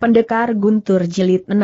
Pendekar Guntur Jilid 6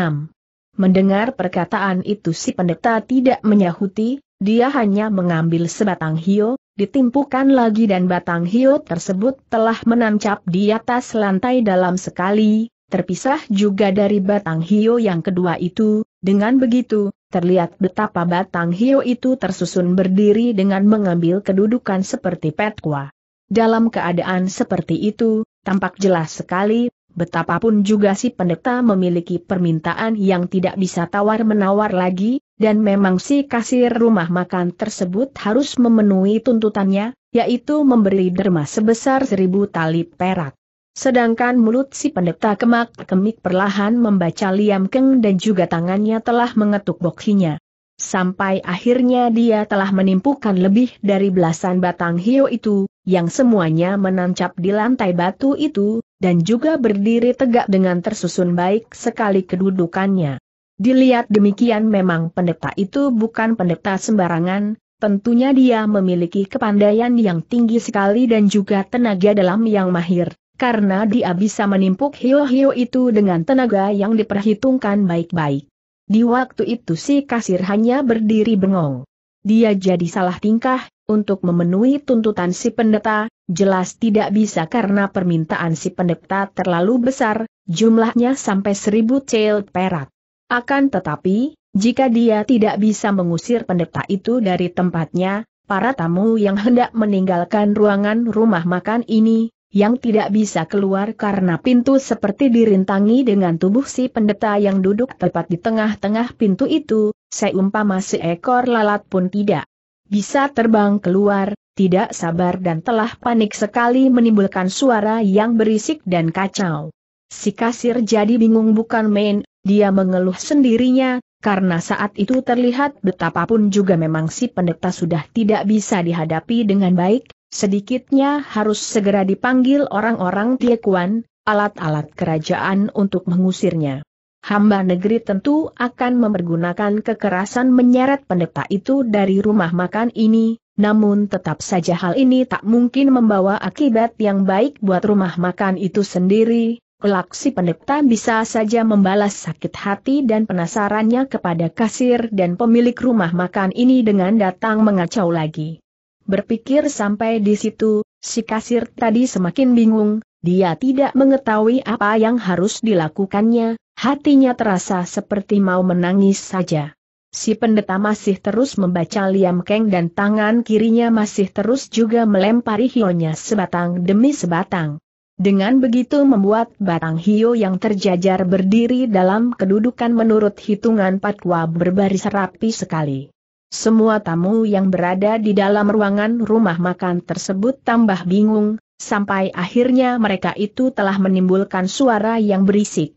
Mendengar perkataan itu si pendeta tidak menyahuti, dia hanya mengambil sebatang hio, ditimpukan lagi dan batang hio tersebut telah menancap di atas lantai dalam sekali, terpisah juga dari batang hio yang kedua itu, dengan begitu, terlihat betapa batang hio itu tersusun berdiri dengan mengambil kedudukan seperti petkwa. Dalam keadaan seperti itu, tampak jelas sekali betapapun juga si pendeta memiliki permintaan yang tidak bisa tawar-menawar lagi, dan memang si kasir rumah makan tersebut harus memenuhi tuntutannya, yaitu memberi derma sebesar seribu tali perak. Sedangkan mulut si pendeta kemak-kemik perlahan membaca liam keng dan juga tangannya telah mengetuk bokinya sampai akhirnya dia telah menimpukan lebih dari belasan batang hiu itu, yang semuanya menancap di lantai batu itu, dan juga berdiri tegak dengan tersusun baik sekali kedudukannya. Dilihat demikian memang pendeta itu bukan pendeta sembarangan, tentunya dia memiliki kepandaian yang tinggi sekali dan juga tenaga dalam yang mahir karena dia bisa menimpuk hio-hio itu dengan tenaga yang diperhitungkan baik-baik. Di waktu itu si kasir hanya berdiri bengong. Dia jadi salah tingkah, untuk memenuhi tuntutan si pendeta, jelas tidak bisa karena permintaan si pendeta terlalu besar, jumlahnya sampai seribu cel perak. Akan tetapi, jika dia tidak bisa mengusir pendeta itu dari tempatnya, para tamu yang hendak meninggalkan ruangan rumah makan ini, yang tidak bisa keluar karena pintu seperti dirintangi dengan tubuh si pendeta yang duduk tepat di tengah-tengah pintu itu, seumpama seekor lalat pun tidak bisa terbang keluar, tidak sabar dan telah panik sekali menimbulkan suara yang berisik dan kacau. Si kasir jadi bingung bukan main, dia mengeluh sendirinya, karena saat itu terlihat betapapun juga memang si pendeta sudah tidak bisa dihadapi dengan baik, Sedikitnya harus segera dipanggil orang-orang Tiekuan, alat-alat kerajaan untuk mengusirnya. Hamba negeri tentu akan mempergunakan kekerasan menyeret pendeta itu dari rumah makan ini, namun tetap saja hal ini tak mungkin membawa akibat yang baik buat rumah makan itu sendiri, Kelak si pendeta bisa saja membalas sakit hati dan penasarannya kepada kasir dan pemilik rumah makan ini dengan datang mengacau lagi. Berpikir sampai di situ, si kasir tadi semakin bingung, dia tidak mengetahui apa yang harus dilakukannya, hatinya terasa seperti mau menangis saja. Si pendeta masih terus membaca Liam Keng dan tangan kirinya masih terus juga melempari hionya sebatang demi sebatang. Dengan begitu membuat batang hio yang terjajar berdiri dalam kedudukan menurut hitungan patwa berbaris rapi sekali. Semua tamu yang berada di dalam ruangan rumah makan tersebut tambah bingung, sampai akhirnya mereka itu telah menimbulkan suara yang berisik.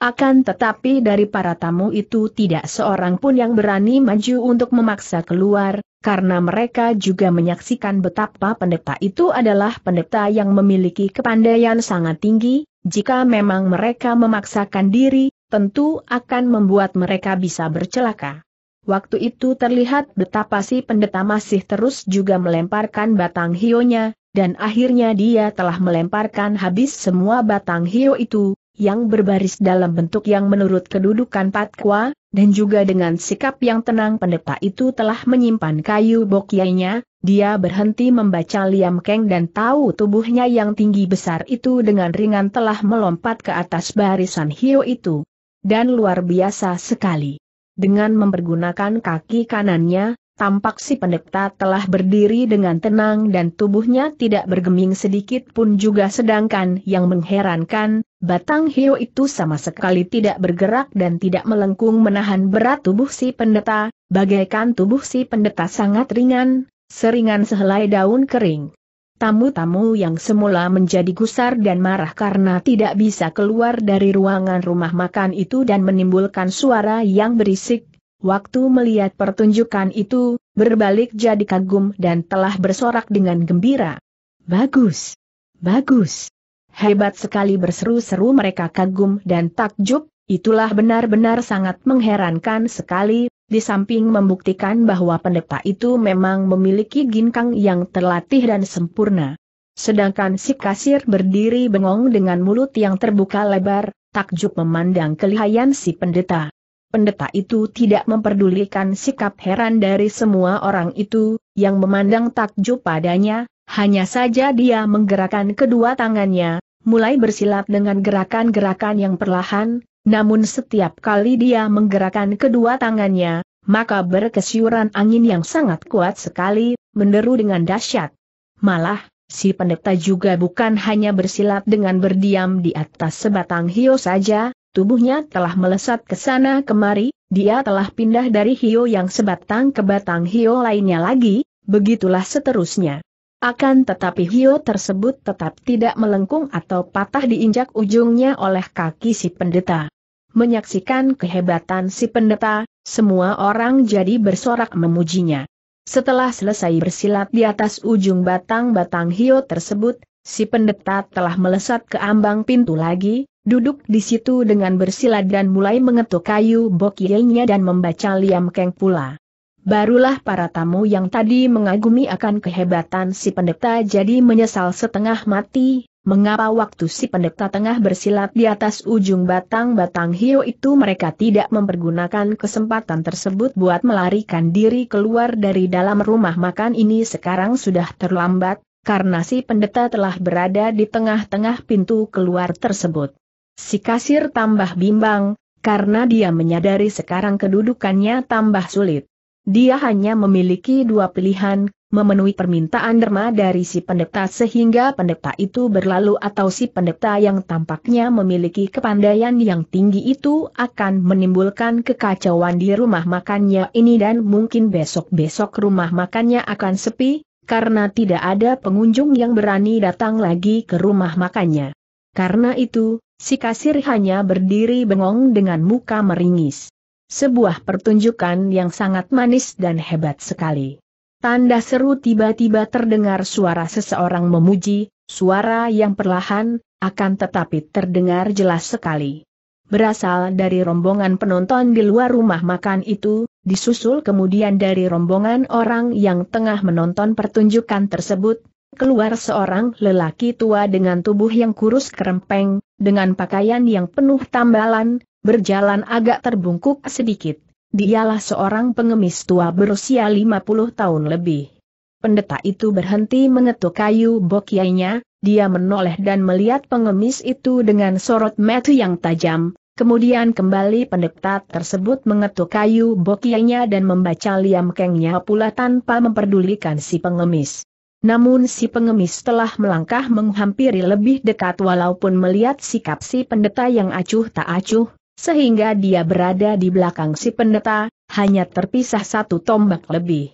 Akan tetapi dari para tamu itu tidak seorang pun yang berani maju untuk memaksa keluar, karena mereka juga menyaksikan betapa pendeta itu adalah pendeta yang memiliki kepandaian sangat tinggi, jika memang mereka memaksakan diri, tentu akan membuat mereka bisa bercelaka. Waktu itu terlihat betapa si pendeta masih terus juga melemparkan batang hionya, dan akhirnya dia telah melemparkan habis semua batang hio itu, yang berbaris dalam bentuk yang menurut kedudukan patqua, dan juga dengan sikap yang tenang pendeta itu telah menyimpan kayu bokyainya, dia berhenti membaca Liam Keng dan tahu tubuhnya yang tinggi besar itu dengan ringan telah melompat ke atas barisan hio itu. Dan luar biasa sekali. Dengan mempergunakan kaki kanannya, tampak si pendekta telah berdiri dengan tenang dan tubuhnya tidak bergeming sedikit pun juga sedangkan yang mengherankan, batang hiu itu sama sekali tidak bergerak dan tidak melengkung menahan berat tubuh si pendeta, bagaikan tubuh si pendeta sangat ringan, seringan sehelai daun kering. Tamu-tamu yang semula menjadi gusar dan marah karena tidak bisa keluar dari ruangan rumah makan itu dan menimbulkan suara yang berisik, waktu melihat pertunjukan itu, berbalik jadi kagum dan telah bersorak dengan gembira. Bagus! Bagus! Hebat sekali berseru-seru mereka kagum dan takjub, itulah benar-benar sangat mengherankan sekali, di samping membuktikan bahwa pendeta itu memang memiliki ginkang yang terlatih dan sempurna. Sedangkan si kasir berdiri bengong dengan mulut yang terbuka lebar, takjub memandang kelihayan si pendeta. Pendeta itu tidak memperdulikan sikap heran dari semua orang itu, yang memandang takjub padanya, hanya saja dia menggerakkan kedua tangannya, mulai bersilat dengan gerakan-gerakan yang perlahan, namun setiap kali dia menggerakkan kedua tangannya, maka berkesyuran angin yang sangat kuat sekali, menderu dengan dahsyat. Malah, si pendeta juga bukan hanya bersilat dengan berdiam di atas sebatang hio saja, tubuhnya telah melesat ke sana kemari, dia telah pindah dari hio yang sebatang ke batang hio lainnya lagi, begitulah seterusnya. Akan tetapi hio tersebut tetap tidak melengkung atau patah diinjak ujungnya oleh kaki si pendeta. Menyaksikan kehebatan si pendeta, semua orang jadi bersorak memujinya. Setelah selesai bersilat di atas ujung batang-batang hiu tersebut, si pendeta telah melesat ke ambang pintu lagi, duduk di situ dengan bersilat dan mulai mengetuk kayu bokilnya dan membaca liam keng pula. Barulah para tamu yang tadi mengagumi akan kehebatan si pendeta jadi menyesal setengah mati, Mengapa waktu si pendeta tengah bersilat di atas ujung batang-batang hiu itu mereka tidak mempergunakan kesempatan tersebut buat melarikan diri keluar dari dalam rumah makan ini sekarang sudah terlambat, karena si pendeta telah berada di tengah-tengah pintu keluar tersebut. Si kasir tambah bimbang, karena dia menyadari sekarang kedudukannya tambah sulit. Dia hanya memiliki dua pilihan, memenuhi permintaan derma dari si pendeta sehingga pendeta itu berlalu atau si pendeta yang tampaknya memiliki kepandaian yang tinggi itu akan menimbulkan kekacauan di rumah makannya ini dan mungkin besok-besok rumah makannya akan sepi, karena tidak ada pengunjung yang berani datang lagi ke rumah makannya. Karena itu, si kasir hanya berdiri bengong dengan muka meringis. Sebuah pertunjukan yang sangat manis dan hebat sekali. Tanda seru tiba-tiba terdengar suara seseorang memuji, suara yang perlahan, akan tetapi terdengar jelas sekali. Berasal dari rombongan penonton di luar rumah makan itu, disusul kemudian dari rombongan orang yang tengah menonton pertunjukan tersebut, keluar seorang lelaki tua dengan tubuh yang kurus kerempeng, dengan pakaian yang penuh tambalan, berjalan agak terbungkuk sedikit. Dialah seorang pengemis tua berusia 50 tahun lebih. Pendeta itu berhenti mengetuk kayu bokyainya, dia menoleh dan melihat pengemis itu dengan sorot mata yang tajam, kemudian kembali pendeta tersebut mengetuk kayu bokyainya dan membaca liam kengnya pula tanpa memperdulikan si pengemis. Namun si pengemis telah melangkah menghampiri lebih dekat walaupun melihat sikap si pendeta yang acuh tak acuh, sehingga dia berada di belakang si pendeta, hanya terpisah satu tombak lebih.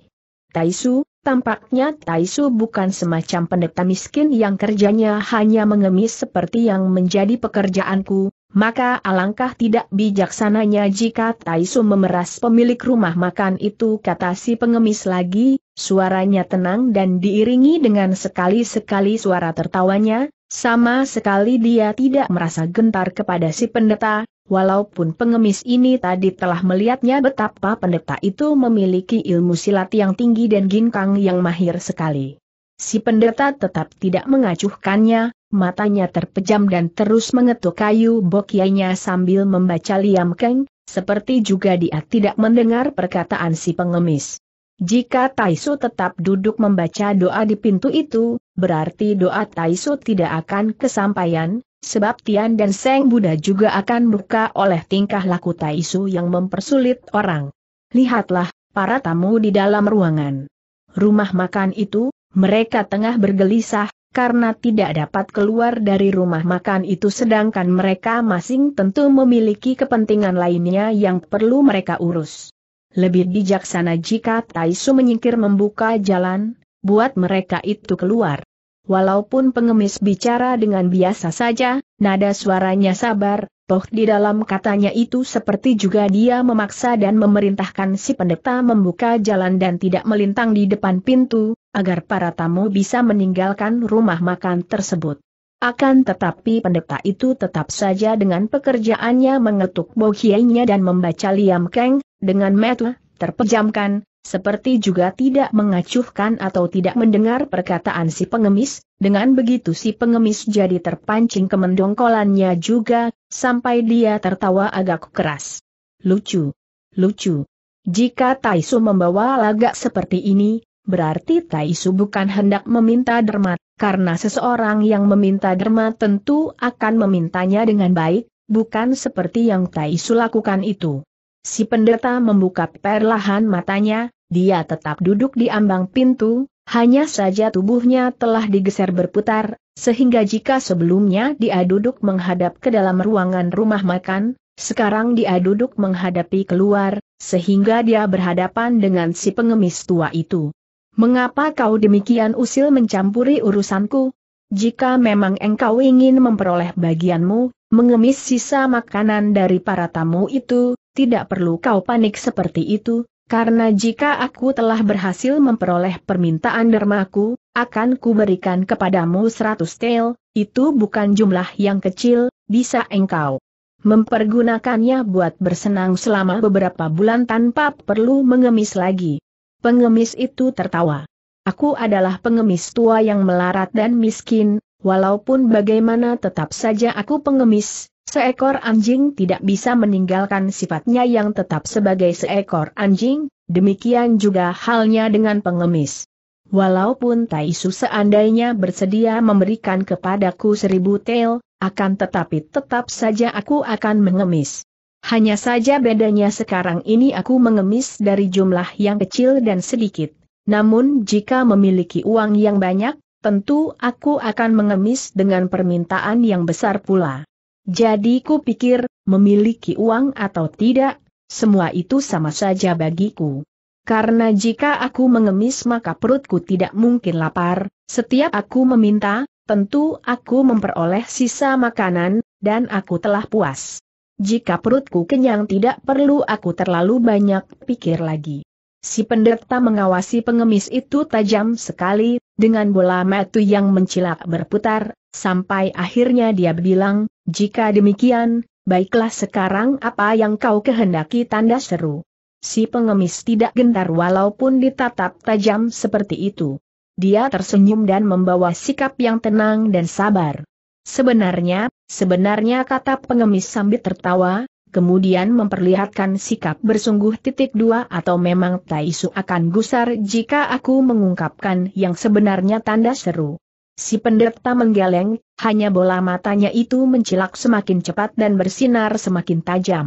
Taisu, tampaknya Taisu bukan semacam pendeta miskin yang kerjanya hanya mengemis seperti yang menjadi pekerjaanku, maka alangkah tidak bijaksananya jika Taisu memeras pemilik rumah makan itu kata si pengemis lagi, suaranya tenang dan diiringi dengan sekali-sekali suara tertawanya, sama sekali dia tidak merasa gentar kepada si pendeta, Walaupun pengemis ini tadi telah melihatnya betapa pendeta itu memiliki ilmu silat yang tinggi dan ginkang yang mahir sekali. Si pendeta tetap tidak mengacuhkannya, matanya terpejam dan terus mengetuk kayu bokianya sambil membaca liam keng, seperti juga dia tidak mendengar perkataan si pengemis. Jika Taisu tetap duduk membaca doa di pintu itu, berarti doa Taisu tidak akan kesampaian, sebab Tian dan Seng Buddha juga akan buka oleh tingkah laku Taisu yang mempersulit orang. Lihatlah, para tamu di dalam ruangan rumah makan itu, mereka tengah bergelisah, karena tidak dapat keluar dari rumah makan itu sedangkan mereka masing tentu memiliki kepentingan lainnya yang perlu mereka urus. Lebih bijaksana jika Taisu menyingkir membuka jalan, buat mereka itu keluar. Walaupun pengemis bicara dengan biasa saja, nada suaranya sabar, toh di dalam katanya itu seperti juga dia memaksa dan memerintahkan si pendeta membuka jalan dan tidak melintang di depan pintu, agar para tamu bisa meninggalkan rumah makan tersebut. Akan tetapi pendeta itu tetap saja dengan pekerjaannya mengetuk bohiainya dan membaca liam keng, dengan metu, terpejamkan, seperti juga tidak mengacuhkan atau tidak mendengar perkataan si pengemis, dengan begitu si pengemis jadi terpancing kemendongkolannya juga, sampai dia tertawa agak keras. Lucu. Lucu. Jika Taisu membawa lagak seperti ini, berarti Taisu bukan hendak meminta dermat, karena seseorang yang meminta dermat tentu akan memintanya dengan baik, bukan seperti yang Taisu lakukan itu. Si pendeta membuka perlahan matanya, dia tetap duduk di ambang pintu, hanya saja tubuhnya telah digeser berputar, sehingga jika sebelumnya dia duduk menghadap ke dalam ruangan rumah makan, sekarang dia duduk menghadapi keluar, sehingga dia berhadapan dengan si pengemis tua itu. Mengapa kau demikian usil mencampuri urusanku? Jika memang engkau ingin memperoleh bagianmu, mengemis sisa makanan dari para tamu itu, tidak perlu kau panik seperti itu, karena jika aku telah berhasil memperoleh permintaan dermaku, akan kuberikan kepadamu seratus tel, itu bukan jumlah yang kecil, bisa engkau mempergunakannya buat bersenang selama beberapa bulan tanpa perlu mengemis lagi. Pengemis itu tertawa. Aku adalah pengemis tua yang melarat dan miskin, walaupun bagaimana tetap saja aku pengemis, Seekor anjing tidak bisa meninggalkan sifatnya yang tetap sebagai seekor anjing, demikian juga halnya dengan pengemis. Walaupun Taisu seandainya bersedia memberikan kepadaku seribu tel, akan tetapi tetap saja aku akan mengemis. Hanya saja bedanya sekarang ini aku mengemis dari jumlah yang kecil dan sedikit. Namun jika memiliki uang yang banyak, tentu aku akan mengemis dengan permintaan yang besar pula. Jadi ku pikir, memiliki uang atau tidak, semua itu sama saja bagiku. Karena jika aku mengemis maka perutku tidak mungkin lapar, setiap aku meminta, tentu aku memperoleh sisa makanan, dan aku telah puas. Jika perutku kenyang tidak perlu aku terlalu banyak pikir lagi. Si pendeta mengawasi pengemis itu tajam sekali, dengan bola metu yang mencilak berputar, sampai akhirnya dia bilang, jika demikian, baiklah sekarang apa yang kau kehendaki tanda seru. Si pengemis tidak gentar walaupun ditatap tajam seperti itu. Dia tersenyum dan membawa sikap yang tenang dan sabar. Sebenarnya, sebenarnya kata pengemis sambil tertawa, kemudian memperlihatkan sikap bersungguh titik dua atau memang Taisu akan gusar jika aku mengungkapkan yang sebenarnya tanda seru. Si pendeta menggeleng, hanya bola matanya itu mencilak semakin cepat dan bersinar semakin tajam.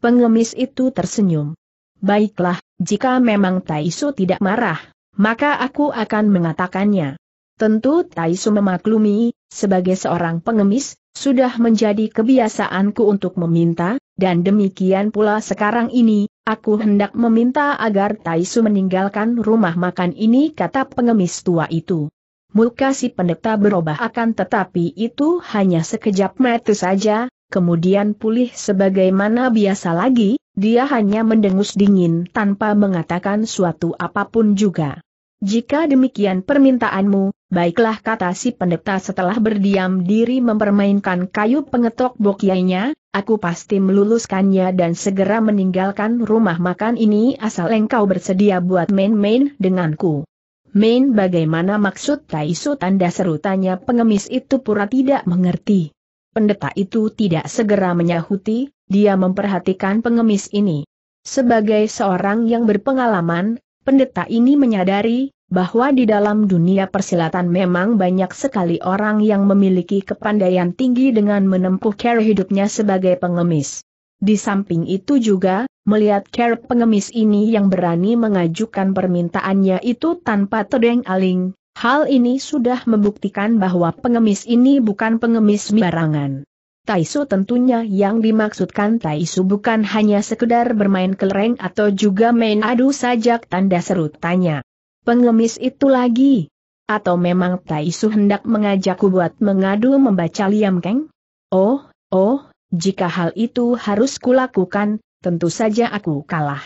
Pengemis itu tersenyum. Baiklah, jika memang Taisu tidak marah, maka aku akan mengatakannya. Tentu Taisu memaklumi, sebagai seorang pengemis, sudah menjadi kebiasaanku untuk meminta, dan demikian pula sekarang ini, aku hendak meminta agar Taisu meninggalkan rumah makan ini kata pengemis tua itu. Muka si pendeta berubah akan tetapi itu hanya sekejap metu saja, kemudian pulih sebagaimana biasa lagi, dia hanya mendengus dingin tanpa mengatakan suatu apapun juga. Jika demikian permintaanmu, baiklah kata si pendeta setelah berdiam diri mempermainkan kayu pengetok bokyainya, aku pasti meluluskannya dan segera meninggalkan rumah makan ini asal engkau bersedia buat main-main denganku. Main bagaimana maksud Taisu tanda seru tanya pengemis itu pura tidak mengerti. Pendeta itu tidak segera menyahuti, dia memperhatikan pengemis ini. Sebagai seorang yang berpengalaman, pendeta ini menyadari, bahwa di dalam dunia persilatan memang banyak sekali orang yang memiliki kepandaian tinggi dengan menempuh cara hidupnya sebagai pengemis. Di samping itu juga, melihat cara pengemis ini yang berani mengajukan permintaannya itu tanpa terdeng-aling, hal ini sudah membuktikan bahwa pengemis ini bukan pengemis barangan. Taisu tentunya yang dimaksudkan Taisu bukan hanya sekedar bermain kelereng atau juga main adu sajak tanda seru tanya pengemis itu lagi. Atau memang Taisu hendak mengajakku buat mengadu membaca Liam Keng? Oh, oh, jika hal itu harus kulakukan, tentu saja aku kalah.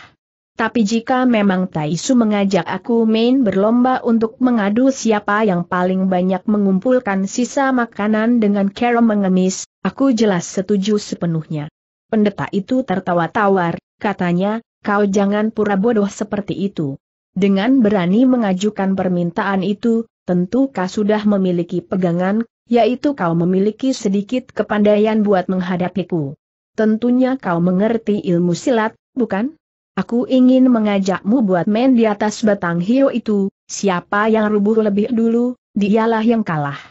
Tapi jika memang Taisu mengajak aku main berlomba untuk mengadu siapa yang paling banyak mengumpulkan sisa makanan dengan cara mengemis, aku jelas setuju sepenuhnya. Pendeta itu tertawa tawar, katanya, kau jangan pura bodoh seperti itu. Dengan berani mengajukan permintaan itu, tentu kau sudah memiliki pegangan, yaitu kau memiliki sedikit kepandaian buat menghadapiku. Tentunya kau mengerti ilmu silat, bukan? Aku ingin mengajakmu buat main di atas batang hiu itu, siapa yang rubuh lebih dulu, dialah yang kalah.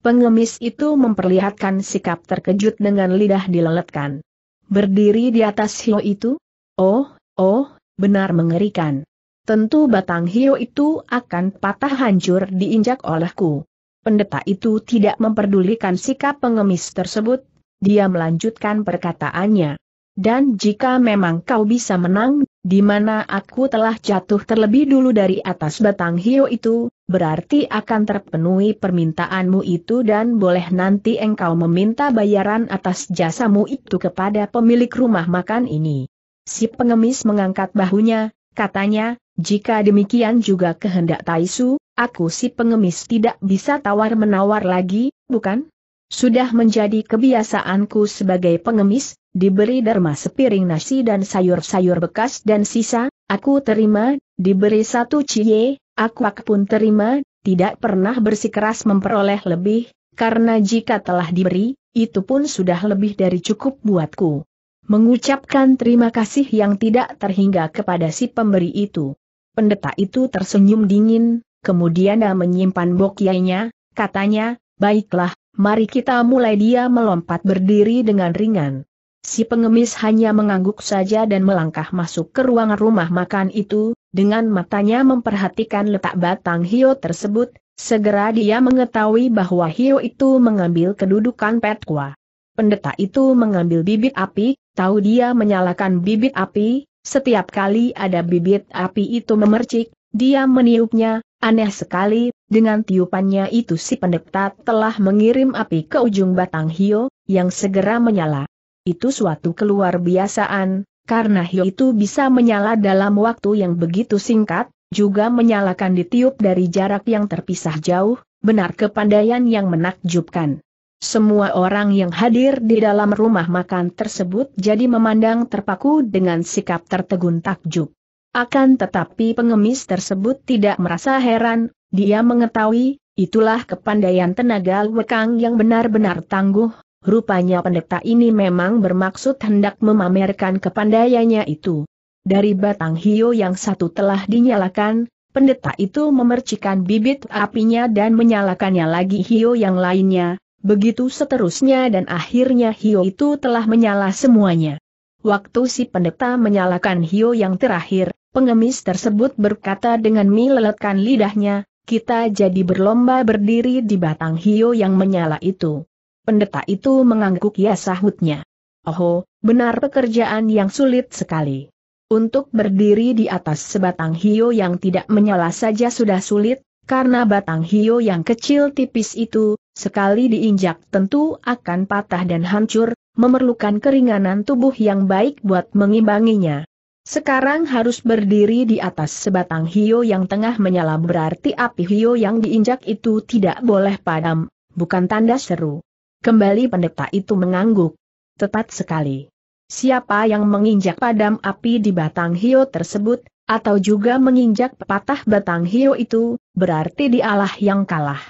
Pengemis itu memperlihatkan sikap terkejut dengan lidah dileletkan. Berdiri di atas hiu itu? Oh, oh, benar mengerikan. Tentu batang hiu itu akan patah hancur diinjak olehku. Pendeta itu tidak memperdulikan sikap pengemis tersebut, dia melanjutkan perkataannya. Dan jika memang kau bisa menang, di mana aku telah jatuh terlebih dulu dari atas batang hiu itu, berarti akan terpenuhi permintaanmu itu dan boleh nanti engkau meminta bayaran atas jasamu itu kepada pemilik rumah makan ini. Si pengemis mengangkat bahunya, katanya, jika demikian juga kehendak Taisu, aku si pengemis tidak bisa tawar-menawar lagi, bukan? Sudah menjadi kebiasaanku sebagai pengemis, diberi derma sepiring nasi dan sayur-sayur bekas dan sisa, aku terima, diberi satu cie, aku pun terima, tidak pernah bersikeras memperoleh lebih, karena jika telah diberi, itu pun sudah lebih dari cukup buatku. Mengucapkan terima kasih yang tidak terhingga kepada si pemberi itu. Pendeta itu tersenyum dingin, kemudian dia menyimpan bokyainya, katanya, baiklah, mari kita mulai dia melompat berdiri dengan ringan. Si pengemis hanya mengangguk saja dan melangkah masuk ke ruangan rumah makan itu, dengan matanya memperhatikan letak batang hio tersebut, segera dia mengetahui bahwa hio itu mengambil kedudukan petua. Pendeta itu mengambil bibit api, tahu dia menyalakan bibit api, setiap kali ada bibit api itu memercik, dia meniupnya, aneh sekali, dengan tiupannya itu si pendekta telah mengirim api ke ujung batang Hio, yang segera menyala. Itu suatu keluar biasaan, karena Hio itu bisa menyala dalam waktu yang begitu singkat, juga menyalakan ditiup dari jarak yang terpisah jauh, benar kepandaian yang menakjubkan. Semua orang yang hadir di dalam rumah makan tersebut jadi memandang terpaku dengan sikap tertegun takjub. Akan tetapi pengemis tersebut tidak merasa heran, dia mengetahui, itulah kepandaian tenaga wekang yang benar-benar tangguh, rupanya pendeta ini memang bermaksud hendak memamerkan kepandaiannya itu. Dari batang hio yang satu telah dinyalakan, pendeta itu memercikan bibit apinya dan menyalakannya lagi hio yang lainnya, Begitu seterusnya dan akhirnya Hio itu telah menyala semuanya. Waktu si pendeta menyalakan Hio yang terakhir, pengemis tersebut berkata dengan meleletkan lidahnya, kita jadi berlomba berdiri di batang Hio yang menyala itu. Pendeta itu mengangguk ya sahutnya. Oho, benar pekerjaan yang sulit sekali. Untuk berdiri di atas sebatang Hio yang tidak menyala saja sudah sulit, karena batang Hio yang kecil tipis itu, Sekali diinjak tentu akan patah dan hancur, memerlukan keringanan tubuh yang baik buat mengimbanginya. Sekarang harus berdiri di atas sebatang hiu yang tengah menyala berarti api hiu yang diinjak itu tidak boleh padam, bukan tanda seru. Kembali pendeta itu mengangguk. Tepat sekali. Siapa yang menginjak padam api di batang hiu tersebut, atau juga menginjak patah batang hiu itu, berarti dialah yang kalah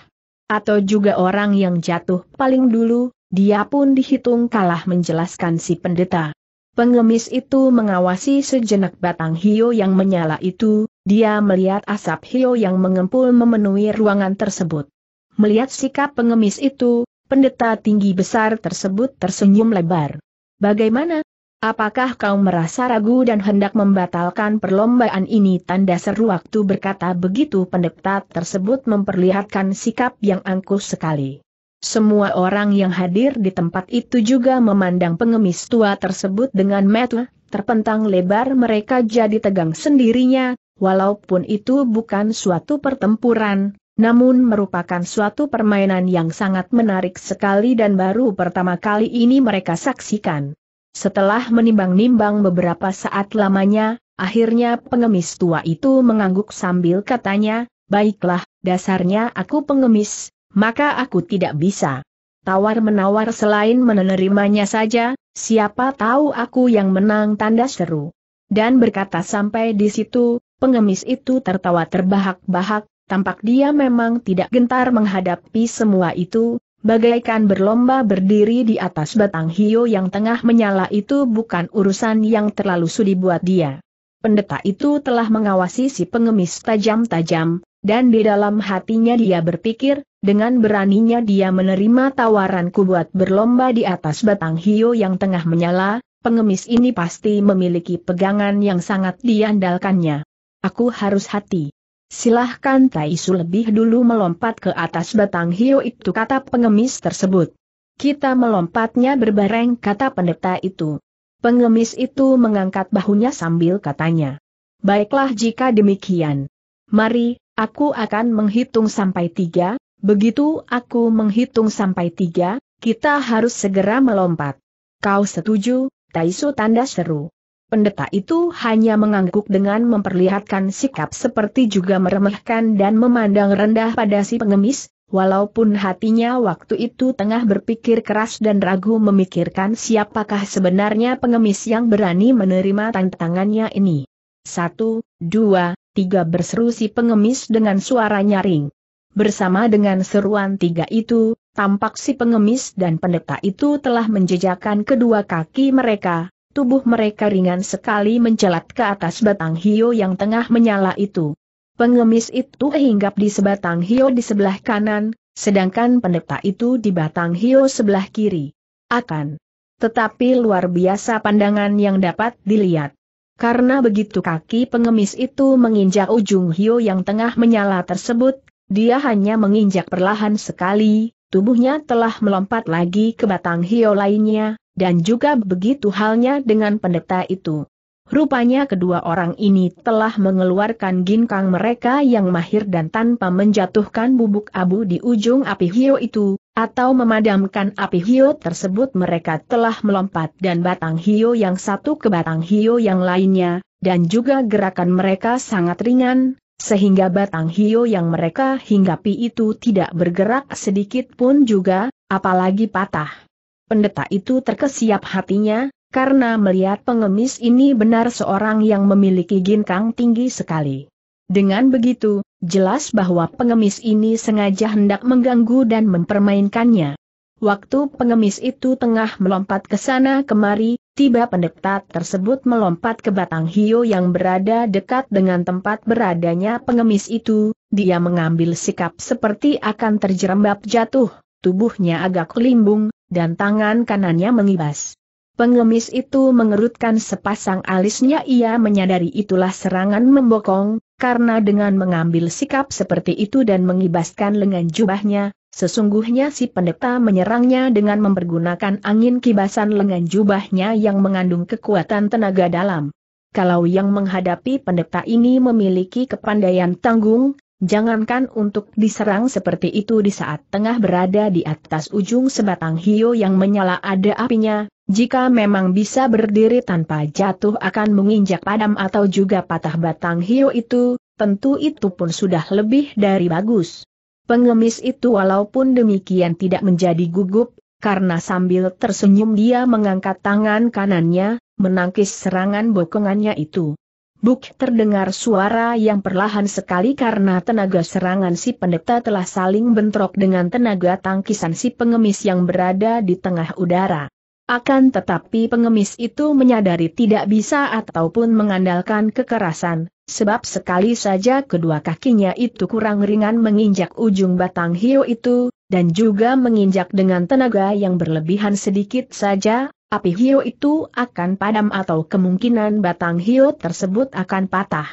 atau juga orang yang jatuh paling dulu, dia pun dihitung kalah menjelaskan si pendeta. Pengemis itu mengawasi sejenak batang hio yang menyala itu, dia melihat asap hio yang mengempul memenuhi ruangan tersebut. Melihat sikap pengemis itu, pendeta tinggi besar tersebut tersenyum lebar. Bagaimana, Apakah kau merasa ragu dan hendak membatalkan perlombaan ini? Tanda seru waktu berkata begitu pendeta tersebut memperlihatkan sikap yang angkuh sekali. Semua orang yang hadir di tempat itu juga memandang pengemis tua tersebut dengan mata terpentang lebar mereka jadi tegang sendirinya, walaupun itu bukan suatu pertempuran, namun merupakan suatu permainan yang sangat menarik sekali dan baru pertama kali ini mereka saksikan. Setelah menimbang-nimbang beberapa saat lamanya, akhirnya pengemis tua itu mengangguk sambil katanya, baiklah, dasarnya aku pengemis, maka aku tidak bisa. Tawar-menawar selain menerimanya saja, siapa tahu aku yang menang tanda seru. Dan berkata sampai di situ, pengemis itu tertawa terbahak-bahak, tampak dia memang tidak gentar menghadapi semua itu, bagaikan berlomba berdiri di atas batang hiu yang tengah menyala itu bukan urusan yang terlalu sulit buat dia. Pendeta itu telah mengawasi si pengemis tajam-tajam, dan di dalam hatinya dia berpikir, dengan beraninya dia menerima tawaranku buat berlomba di atas batang hiu yang tengah menyala, pengemis ini pasti memiliki pegangan yang sangat diandalkannya. Aku harus hati. Silahkan Taisu lebih dulu melompat ke atas batang hiu itu kata pengemis tersebut. Kita melompatnya berbareng kata pendeta itu. Pengemis itu mengangkat bahunya sambil katanya. Baiklah jika demikian. Mari, aku akan menghitung sampai tiga, begitu aku menghitung sampai tiga, kita harus segera melompat. Kau setuju, Taisu tanda seru pendeta itu hanya mengangguk dengan memperlihatkan sikap seperti juga meremehkan dan memandang rendah pada si pengemis, walaupun hatinya waktu itu tengah berpikir keras dan ragu memikirkan siapakah sebenarnya pengemis yang berani menerima tantangannya ini. Satu, dua, tiga berseru si pengemis dengan suara nyaring. Bersama dengan seruan tiga itu, tampak si pengemis dan pendeta itu telah menjejakkan kedua kaki mereka, Tubuh mereka ringan sekali mencelat ke atas batang hio yang tengah menyala itu. Pengemis itu hinggap di sebatang hio di sebelah kanan, sedangkan pendeta itu di batang hio sebelah kiri. Akan. Tetapi luar biasa pandangan yang dapat dilihat. Karena begitu kaki pengemis itu menginjak ujung hio yang tengah menyala tersebut, dia hanya menginjak perlahan sekali, tubuhnya telah melompat lagi ke batang hio lainnya, dan juga begitu halnya dengan pendeta itu. Rupanya kedua orang ini telah mengeluarkan ginkang mereka yang mahir dan tanpa menjatuhkan bubuk abu di ujung api hio itu, atau memadamkan api hio tersebut mereka telah melompat dan batang hio yang satu ke batang hio yang lainnya, dan juga gerakan mereka sangat ringan, sehingga batang hio yang mereka hinggapi itu tidak bergerak sedikit pun juga, apalagi patah. Pendeta itu terkesiap hatinya, karena melihat pengemis ini benar seorang yang memiliki ginkang tinggi sekali. Dengan begitu, jelas bahwa pengemis ini sengaja hendak mengganggu dan mempermainkannya. Waktu pengemis itu tengah melompat ke sana kemari, tiba pendeta tersebut melompat ke batang hiu yang berada dekat dengan tempat beradanya pengemis itu, dia mengambil sikap seperti akan terjerembab jatuh, tubuhnya agak kelimbung dan tangan kanannya mengibas. Pengemis itu mengerutkan sepasang alisnya ia menyadari itulah serangan membokong, karena dengan mengambil sikap seperti itu dan mengibaskan lengan jubahnya, sesungguhnya si pendeta menyerangnya dengan mempergunakan angin kibasan lengan jubahnya yang mengandung kekuatan tenaga dalam. Kalau yang menghadapi pendeta ini memiliki kepandaian tanggung, Jangankan untuk diserang seperti itu di saat tengah berada di atas ujung sebatang hiu yang menyala ada apinya, jika memang bisa berdiri tanpa jatuh akan menginjak padam atau juga patah batang hiu itu, tentu itu pun sudah lebih dari bagus. Pengemis itu walaupun demikian tidak menjadi gugup, karena sambil tersenyum dia mengangkat tangan kanannya, menangkis serangan bokongannya itu. Buk terdengar suara yang perlahan sekali karena tenaga serangan si pendeta telah saling bentrok dengan tenaga tangkisan si pengemis yang berada di tengah udara. Akan tetapi pengemis itu menyadari tidak bisa ataupun mengandalkan kekerasan, sebab sekali saja kedua kakinya itu kurang ringan menginjak ujung batang hiu itu, dan juga menginjak dengan tenaga yang berlebihan sedikit saja, api hiu itu akan padam atau kemungkinan batang hiu tersebut akan patah.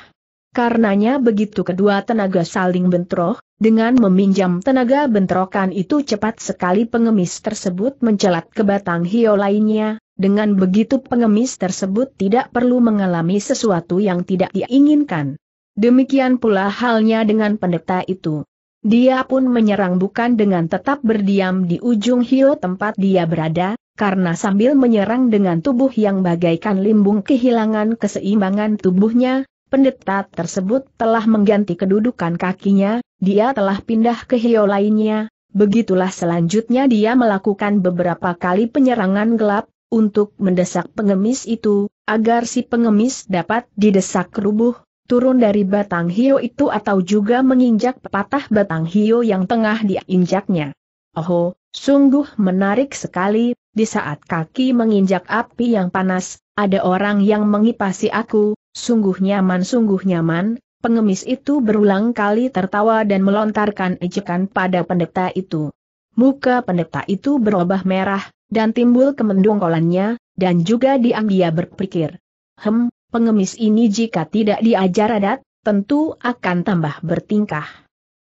Karenanya begitu kedua tenaga saling bentrok, dengan meminjam tenaga bentrokan itu cepat sekali pengemis tersebut mencelat ke batang hiu lainnya, dengan begitu pengemis tersebut tidak perlu mengalami sesuatu yang tidak diinginkan. Demikian pula halnya dengan pendeta itu. Dia pun menyerang bukan dengan tetap berdiam di ujung hiu tempat dia berada, karena sambil menyerang dengan tubuh yang bagaikan limbung kehilangan keseimbangan tubuhnya, pendeta tersebut telah mengganti kedudukan kakinya, dia telah pindah ke hio lainnya, begitulah selanjutnya dia melakukan beberapa kali penyerangan gelap, untuk mendesak pengemis itu, agar si pengemis dapat didesak rubuh, turun dari batang hio itu atau juga menginjak patah batang hio yang tengah diinjaknya. Oh, sungguh menarik sekali, di saat kaki menginjak api yang panas, ada orang yang mengipasi aku, sungguh nyaman sungguh nyaman, pengemis itu berulang kali tertawa dan melontarkan ejekan pada pendeta itu. Muka pendeta itu berubah merah, dan timbul kemendungkolannya, dan juga diam berpikir. Hem, pengemis ini jika tidak diajar adat, tentu akan tambah bertingkah.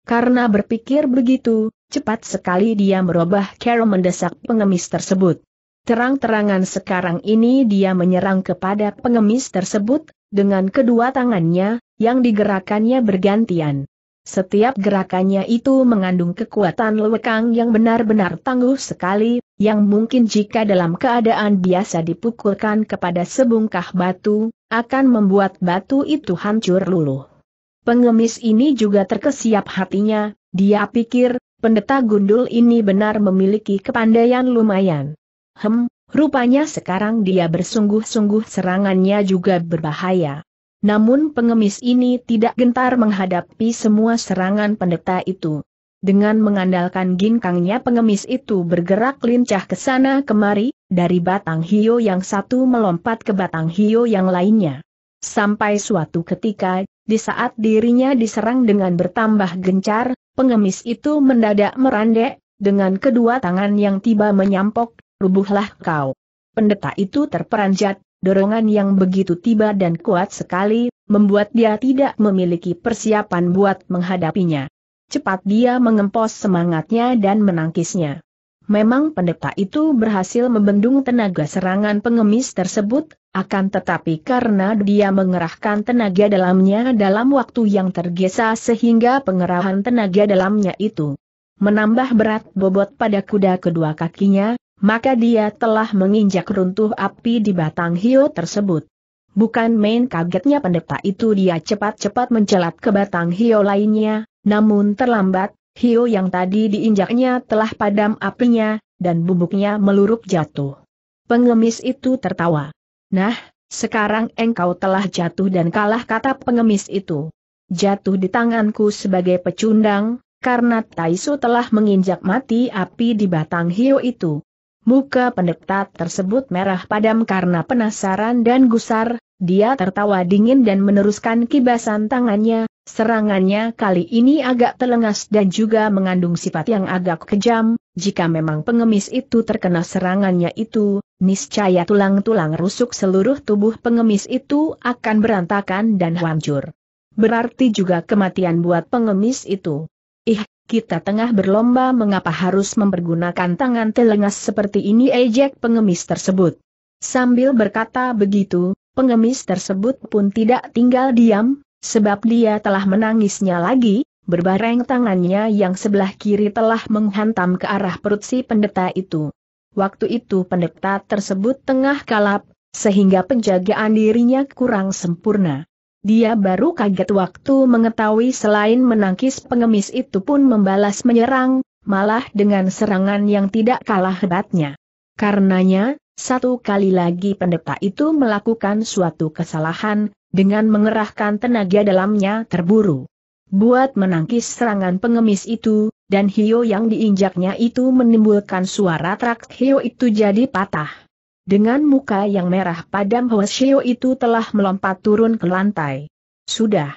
Karena berpikir begitu, Cepat sekali dia merubah Carol mendesak pengemis tersebut. Terang-terangan sekarang ini dia menyerang kepada pengemis tersebut, dengan kedua tangannya, yang digerakannya bergantian. Setiap gerakannya itu mengandung kekuatan lewekang yang benar-benar tangguh sekali, yang mungkin jika dalam keadaan biasa dipukulkan kepada sebungkah batu, akan membuat batu itu hancur luluh. Pengemis ini juga terkesiap hatinya, dia pikir, pendeta gundul ini benar memiliki kepandaian lumayan. Hem, rupanya sekarang dia bersungguh-sungguh serangannya juga berbahaya. Namun pengemis ini tidak gentar menghadapi semua serangan pendeta itu. Dengan mengandalkan ginkangnya pengemis itu bergerak lincah ke sana kemari, dari batang hio yang satu melompat ke batang hio yang lainnya. Sampai suatu ketika, di saat dirinya diserang dengan bertambah gencar, Pengemis itu mendadak merandek, dengan kedua tangan yang tiba menyampok, rubuhlah kau. Pendeta itu terperanjat, dorongan yang begitu tiba dan kuat sekali, membuat dia tidak memiliki persiapan buat menghadapinya. Cepat dia mengempos semangatnya dan menangkisnya. Memang pendeta itu berhasil membendung tenaga serangan pengemis tersebut, akan tetapi karena dia mengerahkan tenaga dalamnya dalam waktu yang tergesa sehingga pengerahan tenaga dalamnya itu menambah berat bobot pada kuda kedua kakinya, maka dia telah menginjak runtuh api di batang hiu tersebut. Bukan main kagetnya pendeta itu dia cepat-cepat mencelat ke batang hiu lainnya, namun terlambat, Hio yang tadi diinjaknya telah padam apinya, dan bubuknya meluruk jatuh. Pengemis itu tertawa. Nah, sekarang engkau telah jatuh dan kalah kata pengemis itu. Jatuh di tanganku sebagai pecundang, karena Taisu telah menginjak mati api di batang Hio itu. Muka pendekta tersebut merah padam karena penasaran dan gusar, dia tertawa dingin dan meneruskan kibasan tangannya, Serangannya kali ini agak telengas dan juga mengandung sifat yang agak kejam, jika memang pengemis itu terkena serangannya itu, niscaya tulang-tulang rusuk seluruh tubuh pengemis itu akan berantakan dan hancur. Berarti juga kematian buat pengemis itu. Ih, kita tengah berlomba mengapa harus mempergunakan tangan telengas seperti ini ejek pengemis tersebut. Sambil berkata begitu, pengemis tersebut pun tidak tinggal diam, Sebab dia telah menangisnya lagi, berbareng tangannya yang sebelah kiri telah menghantam ke arah perut si pendeta itu. Waktu itu pendeta tersebut tengah kalap, sehingga penjagaan dirinya kurang sempurna. Dia baru kaget waktu mengetahui selain menangkis pengemis itu pun membalas menyerang, malah dengan serangan yang tidak kalah hebatnya. Karenanya, satu kali lagi pendeta itu melakukan suatu kesalahan, dengan mengerahkan tenaga dalamnya terburu. Buat menangkis serangan pengemis itu, dan Hio yang diinjaknya itu menimbulkan suara trak Hio itu jadi patah. Dengan muka yang merah padam Hwasyo itu telah melompat turun ke lantai. Sudah.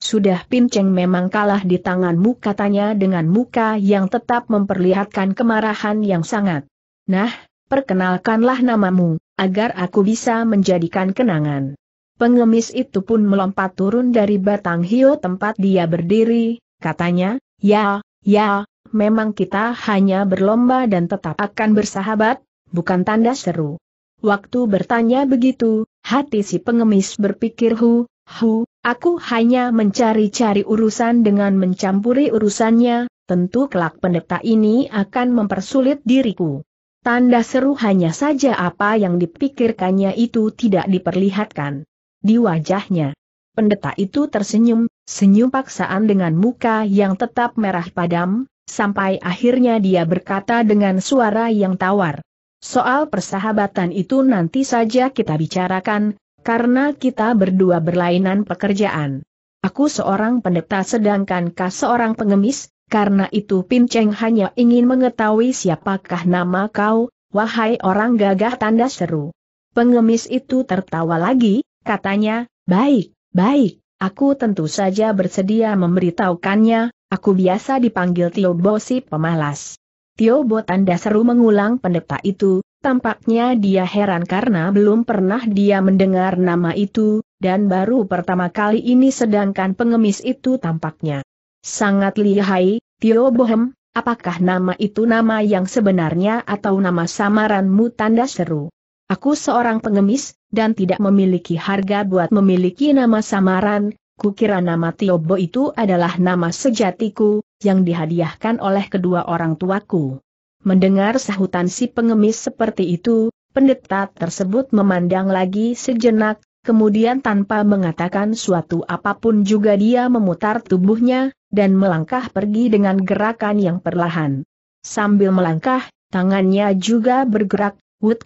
Sudah Pinceng memang kalah di tanganmu katanya dengan muka yang tetap memperlihatkan kemarahan yang sangat. Nah, perkenalkanlah namamu, agar aku bisa menjadikan kenangan. Pengemis itu pun melompat turun dari batang hiu tempat dia berdiri, katanya, ya, ya, memang kita hanya berlomba dan tetap akan bersahabat, bukan tanda seru. Waktu bertanya begitu, hati si pengemis berpikir hu, hu, aku hanya mencari-cari urusan dengan mencampuri urusannya, tentu kelak pendeta ini akan mempersulit diriku. Tanda seru hanya saja apa yang dipikirkannya itu tidak diperlihatkan di wajahnya. Pendeta itu tersenyum, senyum paksaan dengan muka yang tetap merah padam, sampai akhirnya dia berkata dengan suara yang tawar. Soal persahabatan itu nanti saja kita bicarakan, karena kita berdua berlainan pekerjaan. Aku seorang pendeta sedangkan kau seorang pengemis, karena itu Pinceng hanya ingin mengetahui siapakah nama kau, wahai orang gagah tanda seru. Pengemis itu tertawa lagi, Katanya, baik, baik, aku tentu saja bersedia memberitahukannya, aku biasa dipanggil Bo si pemalas. Bo tanda seru mengulang pendeta itu, tampaknya dia heran karena belum pernah dia mendengar nama itu, dan baru pertama kali ini sedangkan pengemis itu tampaknya sangat lihai, Tio Bohem, apakah nama itu nama yang sebenarnya atau nama samaranmu tanda seru? Aku seorang pengemis, dan tidak memiliki harga buat memiliki nama samaran, kukira nama Tiobo itu adalah nama sejatiku, yang dihadiahkan oleh kedua orang tuaku. Mendengar sahutan si pengemis seperti itu, pendeta tersebut memandang lagi sejenak, kemudian tanpa mengatakan suatu apapun juga dia memutar tubuhnya, dan melangkah pergi dengan gerakan yang perlahan. Sambil melangkah, tangannya juga bergerak, Wood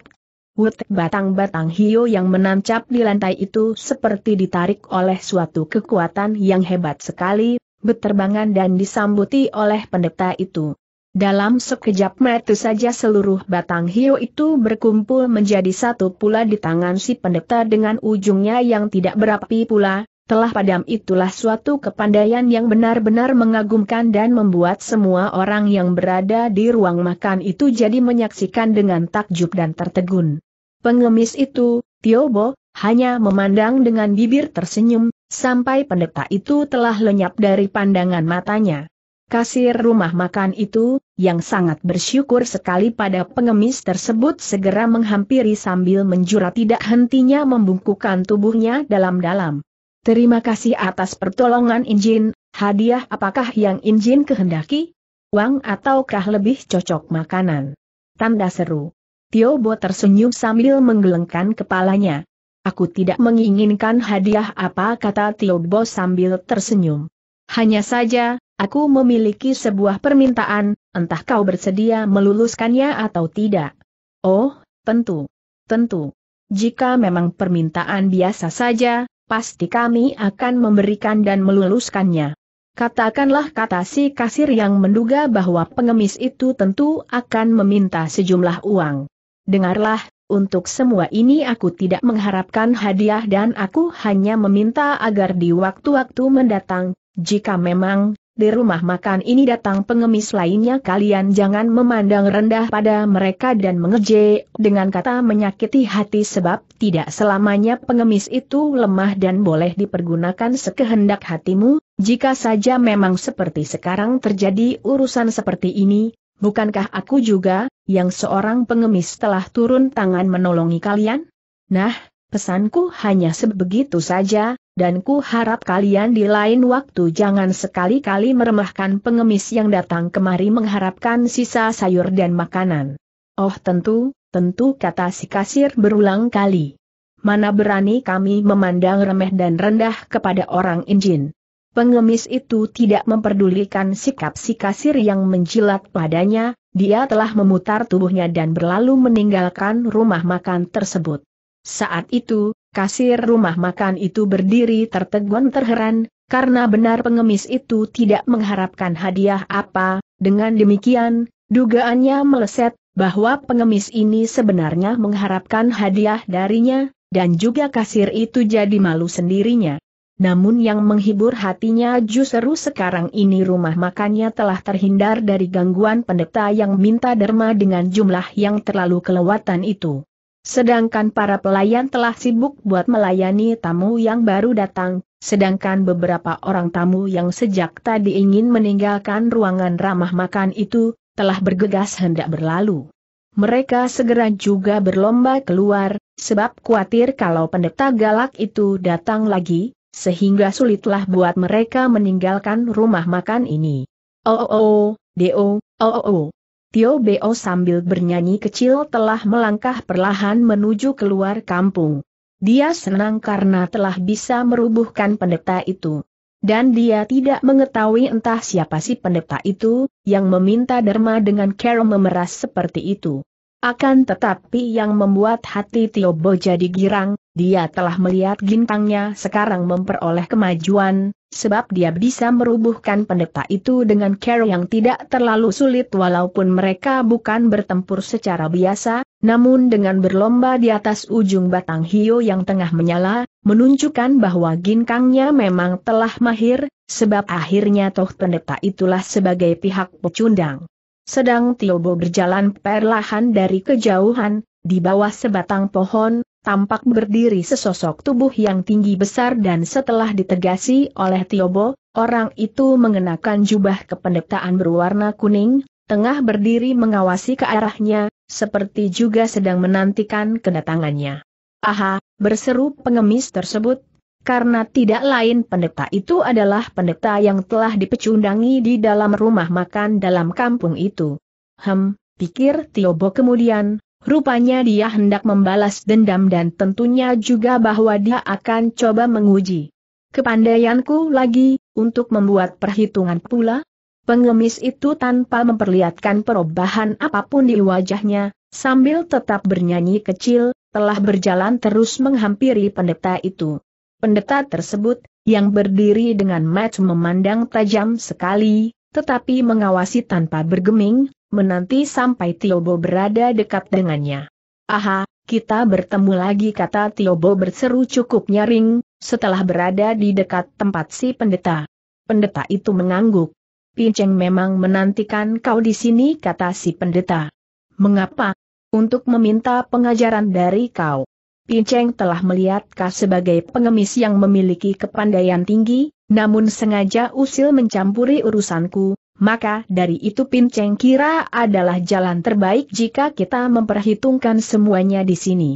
Wut batang-batang hiu yang menancap di lantai itu seperti ditarik oleh suatu kekuatan yang hebat sekali, beterbangan dan disambuti oleh pendeta itu. Dalam sekejap mata saja seluruh batang hiu itu berkumpul menjadi satu pula di tangan si pendeta dengan ujungnya yang tidak berapi pula, telah padam itulah suatu kepandaian yang benar-benar mengagumkan dan membuat semua orang yang berada di ruang makan itu jadi menyaksikan dengan takjub dan tertegun. Pengemis itu, Tiobo, hanya memandang dengan bibir tersenyum, sampai pendeta itu telah lenyap dari pandangan matanya. Kasir rumah makan itu, yang sangat bersyukur sekali pada pengemis tersebut segera menghampiri sambil menjura tidak hentinya membungkukkan tubuhnya dalam-dalam. Terima kasih atas pertolongan Injin, hadiah apakah yang Injin kehendaki? Uang ataukah lebih cocok makanan? Tanda seru. Tio Bo tersenyum sambil menggelengkan kepalanya. Aku tidak menginginkan hadiah apa kata Bo sambil tersenyum. Hanya saja, aku memiliki sebuah permintaan, entah kau bersedia meluluskannya atau tidak. Oh, tentu. Tentu. Jika memang permintaan biasa saja, pasti kami akan memberikan dan meluluskannya. Katakanlah kata si kasir yang menduga bahwa pengemis itu tentu akan meminta sejumlah uang. Dengarlah, untuk semua ini aku tidak mengharapkan hadiah dan aku hanya meminta agar di waktu-waktu mendatang, jika memang di rumah makan ini datang pengemis lainnya kalian jangan memandang rendah pada mereka dan mengeje dengan kata menyakiti hati sebab tidak selamanya pengemis itu lemah dan boleh dipergunakan sekehendak hatimu, jika saja memang seperti sekarang terjadi urusan seperti ini, bukankah aku juga, yang seorang pengemis telah turun tangan menolongi kalian? Nah, pesanku hanya sebegitu saja, dan ku harap kalian di lain waktu jangan sekali-kali meremahkan pengemis yang datang kemari mengharapkan sisa sayur dan makanan. Oh tentu, tentu kata si kasir berulang kali. Mana berani kami memandang remeh dan rendah kepada orang injin. Pengemis itu tidak memperdulikan sikap si kasir yang menjilat padanya, dia telah memutar tubuhnya dan berlalu meninggalkan rumah makan tersebut. Saat itu, Kasir rumah makan itu berdiri tertegun terheran, karena benar pengemis itu tidak mengharapkan hadiah apa, dengan demikian, dugaannya meleset, bahwa pengemis ini sebenarnya mengharapkan hadiah darinya, dan juga kasir itu jadi malu sendirinya. Namun yang menghibur hatinya justru sekarang ini rumah makannya telah terhindar dari gangguan pendeta yang minta derma dengan jumlah yang terlalu kelewatan itu. Sedangkan para pelayan telah sibuk buat melayani tamu yang baru datang, sedangkan beberapa orang tamu yang sejak tadi ingin meninggalkan ruangan ramah makan itu, telah bergegas hendak berlalu. Mereka segera juga berlomba keluar, sebab khawatir kalau pendeta galak itu datang lagi, sehingga sulitlah buat mereka meninggalkan rumah makan ini. Oh oh oh, D.O., oh oh oh. Tio Beo sambil bernyanyi kecil telah melangkah perlahan menuju keluar kampung. Dia senang karena telah bisa merubuhkan pendeta itu. Dan dia tidak mengetahui entah siapa si pendeta itu, yang meminta derma dengan cara memeras seperti itu. Akan tetapi yang membuat hati Bo jadi girang, dia telah melihat gintangnya sekarang memperoleh kemajuan, sebab dia bisa merubuhkan pendeta itu dengan cara yang tidak terlalu sulit walaupun mereka bukan bertempur secara biasa, namun dengan berlomba di atas ujung batang hio yang tengah menyala, menunjukkan bahwa ginkangnya memang telah mahir, sebab akhirnya toh pendeta itulah sebagai pihak pecundang. Sedang Tiobo berjalan perlahan dari kejauhan, di bawah sebatang pohon, tampak berdiri sesosok tubuh yang tinggi besar dan setelah ditegasi oleh Tiobo, orang itu mengenakan jubah kependetaan berwarna kuning, tengah berdiri mengawasi ke arahnya, seperti juga sedang menantikan kedatangannya. Aha, berseru pengemis tersebut, karena tidak lain pendeta itu adalah pendeta yang telah dipecundangi di dalam rumah makan dalam kampung itu. Hem, pikir Tiobo kemudian, rupanya dia hendak membalas dendam dan tentunya juga bahwa dia akan coba menguji kepandaianku lagi, untuk membuat perhitungan pula. Pengemis itu tanpa memperlihatkan perubahan apapun di wajahnya, sambil tetap bernyanyi kecil, telah berjalan terus menghampiri pendeta itu. Pendeta tersebut, yang berdiri dengan match memandang tajam sekali, tetapi mengawasi tanpa bergeming, menanti sampai Tiobo berada dekat dengannya. Aha, kita bertemu lagi kata Tiobo berseru cukup nyaring, setelah berada di dekat tempat si pendeta. Pendeta itu mengangguk. Pinceng memang menantikan kau di sini kata si pendeta. Mengapa? Untuk meminta pengajaran dari kau. Pinceng telah melihat Ka sebagai pengemis yang memiliki kepandaian tinggi, namun sengaja usil mencampuri urusanku, maka dari itu Pinceng kira adalah jalan terbaik jika kita memperhitungkan semuanya di sini